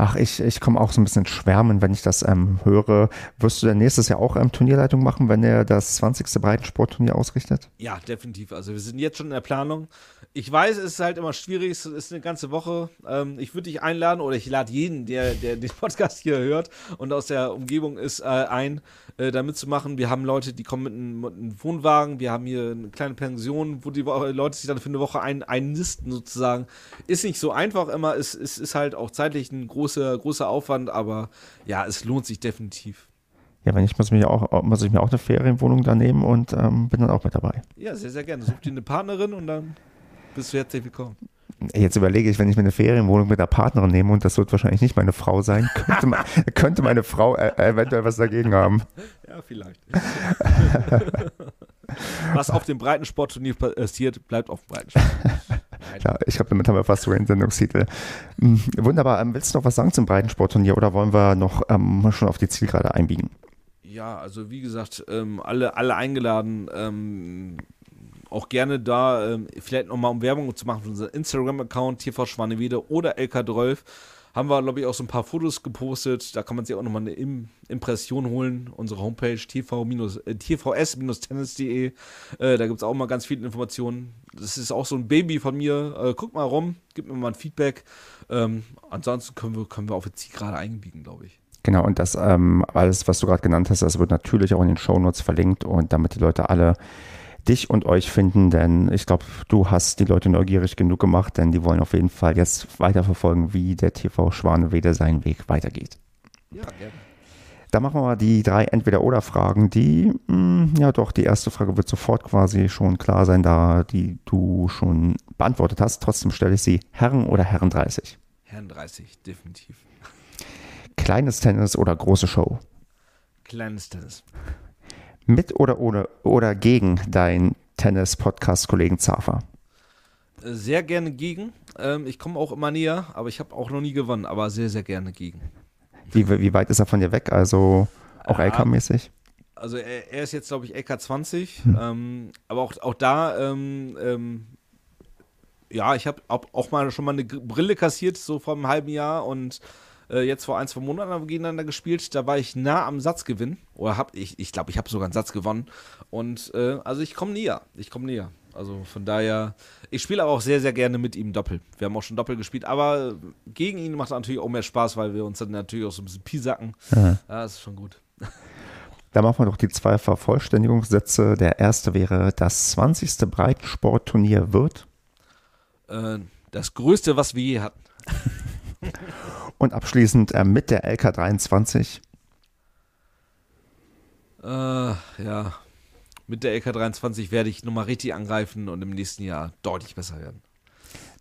Ach, ich, ich komme auch so ein bisschen schwärmen, wenn ich das ähm, höre. Wirst du denn nächstes Jahr auch ähm, Turnierleitung machen, wenn er das 20. Breitensportturnier ausrichtet? Ja, definitiv. Also wir sind jetzt schon in der Planung. Ich weiß, es ist halt immer schwierig, es ist eine ganze Woche. Ähm, ich würde dich einladen oder ich lade jeden, der, der den Podcast hier hört und aus der Umgebung ist, äh, ein, äh, da mitzumachen. Wir haben Leute, die kommen mit einem, mit einem, Wohnwagen, wir haben hier eine kleine Pension, wo die Leute sich dann für eine Woche ein, einnisten sozusagen. Ist nicht so einfach immer, es ist, ist halt auch zeitlich ein großes großer, großer Aufwand, aber ja, es lohnt sich definitiv. Ja, wenn ich muss mir auch, äh, muss ich mir auch eine Ferienwohnung da nehmen und ähm, bin dann auch mit dabei. Ja, sehr, sehr gerne. Such dir eine Partnerin und dann bist du herzlich willkommen. Jetzt überlege ich, wenn ich mir eine Ferienwohnung mit einer Partnerin nehme und das wird wahrscheinlich nicht meine Frau sein, könnte, man, könnte meine Frau äh, eventuell was dagegen haben. Ja, vielleicht. was auf dem Breitensportturnier äh, passiert, bleibt auf dem Breitensportturnier. Ja, ich glaube, damit haben wir fast so einen Sendungstitel. Hm, wunderbar. Ähm, willst du noch was sagen zum Breitensportturnier oder wollen wir noch ähm, schon auf die Zielgerade einbiegen? Ja, also wie gesagt, ähm, alle, alle eingeladen. Ähm, auch gerne da, ähm, vielleicht nochmal um Werbung zu machen, unseren Instagram-Account, TV Schwanewede oder LK Drolf. Haben wir, glaube ich, auch so ein paar Fotos gepostet. Da kann man sich auch nochmal eine Im Impression holen. Unsere Homepage tv äh, tvs-tennis.de. Äh, da gibt es auch mal ganz viele Informationen. Das ist auch so ein Baby von mir. Äh, guck mal rum, gib mir mal ein Feedback. Ähm, ansonsten können wir, können wir auf jetzt gerade einbiegen, glaube ich. Genau, und das ähm, alles, was du gerade genannt hast, das wird natürlich auch in den Shownotes verlinkt und damit die Leute alle dich und euch finden? Denn ich glaube, du hast die Leute neugierig genug gemacht, denn die wollen auf jeden Fall jetzt weiterverfolgen, wie der TV Schwanewede seinen Weg weitergeht. Ja, gerne. Dann machen wir mal die drei Entweder-Oder-Fragen, die, mh, hm, ja doch, die erste Frage wird sofort quasi schon klar sein, da die du schon beantwortet hast. Trotzdem stelle ich sie Herren oder Herren 30? Herren 30, definitiv. Kleines Tennis oder große Show? Kleines Tennis. Mit oder ohne oder gegen deinen Tennis-Podcast-Kollegen Zafer? Sehr gerne gegen. Ähm, ich komme auch immer näher, aber ich habe auch noch nie gewonnen, aber sehr, sehr gerne gegen. Wie, wie weit ist er von dir weg? Also auch ah. LK-mäßig? Also er, er, ist jetzt, glaube ich, LK20, hm. ähm, aber auch, auch da ähm, ähm, ja, ich habe auch mal schon mal eine Brille kassiert, so vor einem halben Jahr und äh, jetzt vor ein, zwei Monaten haben wir gegeneinander gespielt. Da war ich nah am Satzgewinn. Oder hab ich, ich glaube, ich habe sogar einen Satz gewonnen. Und äh, also ich komme näher. Ich komme näher. Also von daher, ich spiele aber auch sehr, sehr gerne mit ihm Doppel. Wir haben auch schon Doppel gespielt, aber äh, gegen ihn macht natürlich auch mehr Spaß, weil wir uns dann natürlich auch so ein bisschen piesacken. Mhm. Ja, das ist schon gut. Da machen wir noch die zwei Vervollständigungssätze. Der erste wäre, das 20. Breitensportturnier wird. Äh, das größte, was wir je hatten. Und abschließend äh, mit der LK23. Äh, ja, mit der LK23 werde ich nochmal richtig angreifen und im nächsten Jahr deutlich besser werden.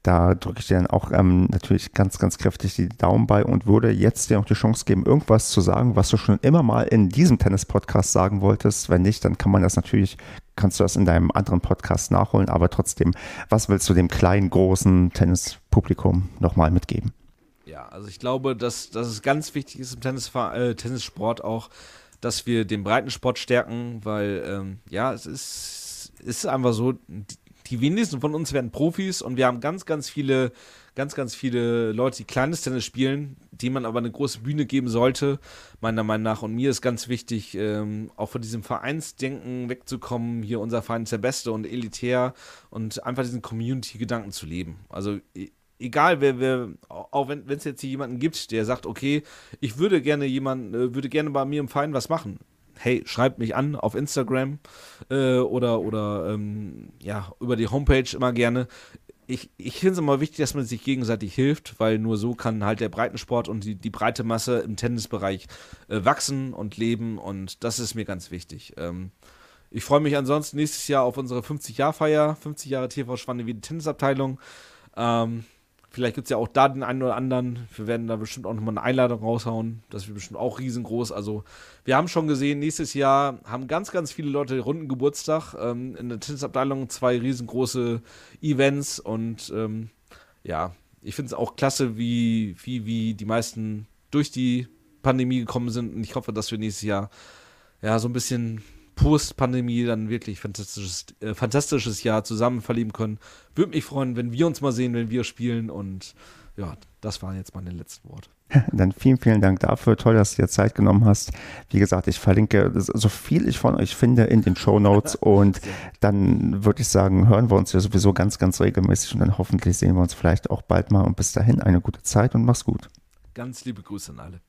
Da drücke ich dir dann auch ähm, natürlich ganz, ganz kräftig die Daumen bei und würde jetzt dir auch die Chance geben, irgendwas zu sagen, was du schon immer mal in diesem Tennis-Podcast sagen wolltest. Wenn nicht, dann kann man das natürlich, kannst du das in deinem anderen Podcast nachholen. Aber trotzdem, was willst du dem kleinen, großen Tennispublikum nochmal mitgeben? ja. Also ich glaube, dass, dass es ganz wichtig ist im Tennis, äh, Tennissport auch, dass wir den Breitensport stärken, weil ähm, ja, es ist, ist einfach so, die, wenigsten von uns werden Profis und wir haben ganz, ganz viele, ganz, ganz viele Leute, die kleines Tennis spielen, denen man aber eine große Bühne geben sollte, meiner Meinung nach. Und mir ist ganz wichtig, ähm, auch von diesem Vereinsdenken wegzukommen, hier unser Verein ist der Beste und elitär und einfach diesen Community-Gedanken zu leben. Also ich, egal wer, wer auch wenn es jetzt hier jemanden gibt, der sagt, okay, ich würde gerne jemanden, äh, würde gerne bei mir im Verein was machen. Hey, schreibt mich an auf Instagram äh, oder, oder ähm, ja, über die Homepage immer gerne. Ich, ich finde es immer wichtig, dass man sich gegenseitig hilft, weil nur so kann halt der Breitensport und die, die breite Masse im Tennisbereich äh, wachsen und leben und das ist mir ganz wichtig. Ähm, ich freue mich ansonsten nächstes Jahr auf unsere 50-Jahr-Feier, 50 Jahre TV Schwanne wie die Tennisabteilung. Ähm, Vielleicht gibt es ja auch da den einen oder anderen. Wir werden da bestimmt auch nochmal eine Einladung raushauen. Das wird bestimmt auch riesengroß. Also, wir haben schon gesehen, nächstes Jahr haben ganz, ganz viele Leute runden Geburtstag. Ähm, in der Tennisabteilung zwei riesengroße Events. Und ähm, ja, ich finde es auch klasse, wie, wie, wie die meisten durch die Pandemie gekommen sind. Und ich hoffe, dass wir nächstes Jahr ja so ein bisschen Post-Pandemie dann wirklich fantastisches, äh, fantastisches Jahr zusammen verlieben können. Würde mich freuen, wenn wir uns mal sehen, wenn wir spielen. Und ja, das waren jetzt meine letzten Worte. Dann vielen, vielen Dank dafür. Toll, dass du dir Zeit genommen hast. Wie gesagt, ich verlinke so viel ich von euch finde in den Show Notes und dann würde ich sagen, hören wir uns ja sowieso ganz, ganz regelmäßig und dann hoffentlich sehen wir uns vielleicht auch bald mal und bis dahin eine gute Zeit und mach's gut. Ganz liebe Grüße an alle.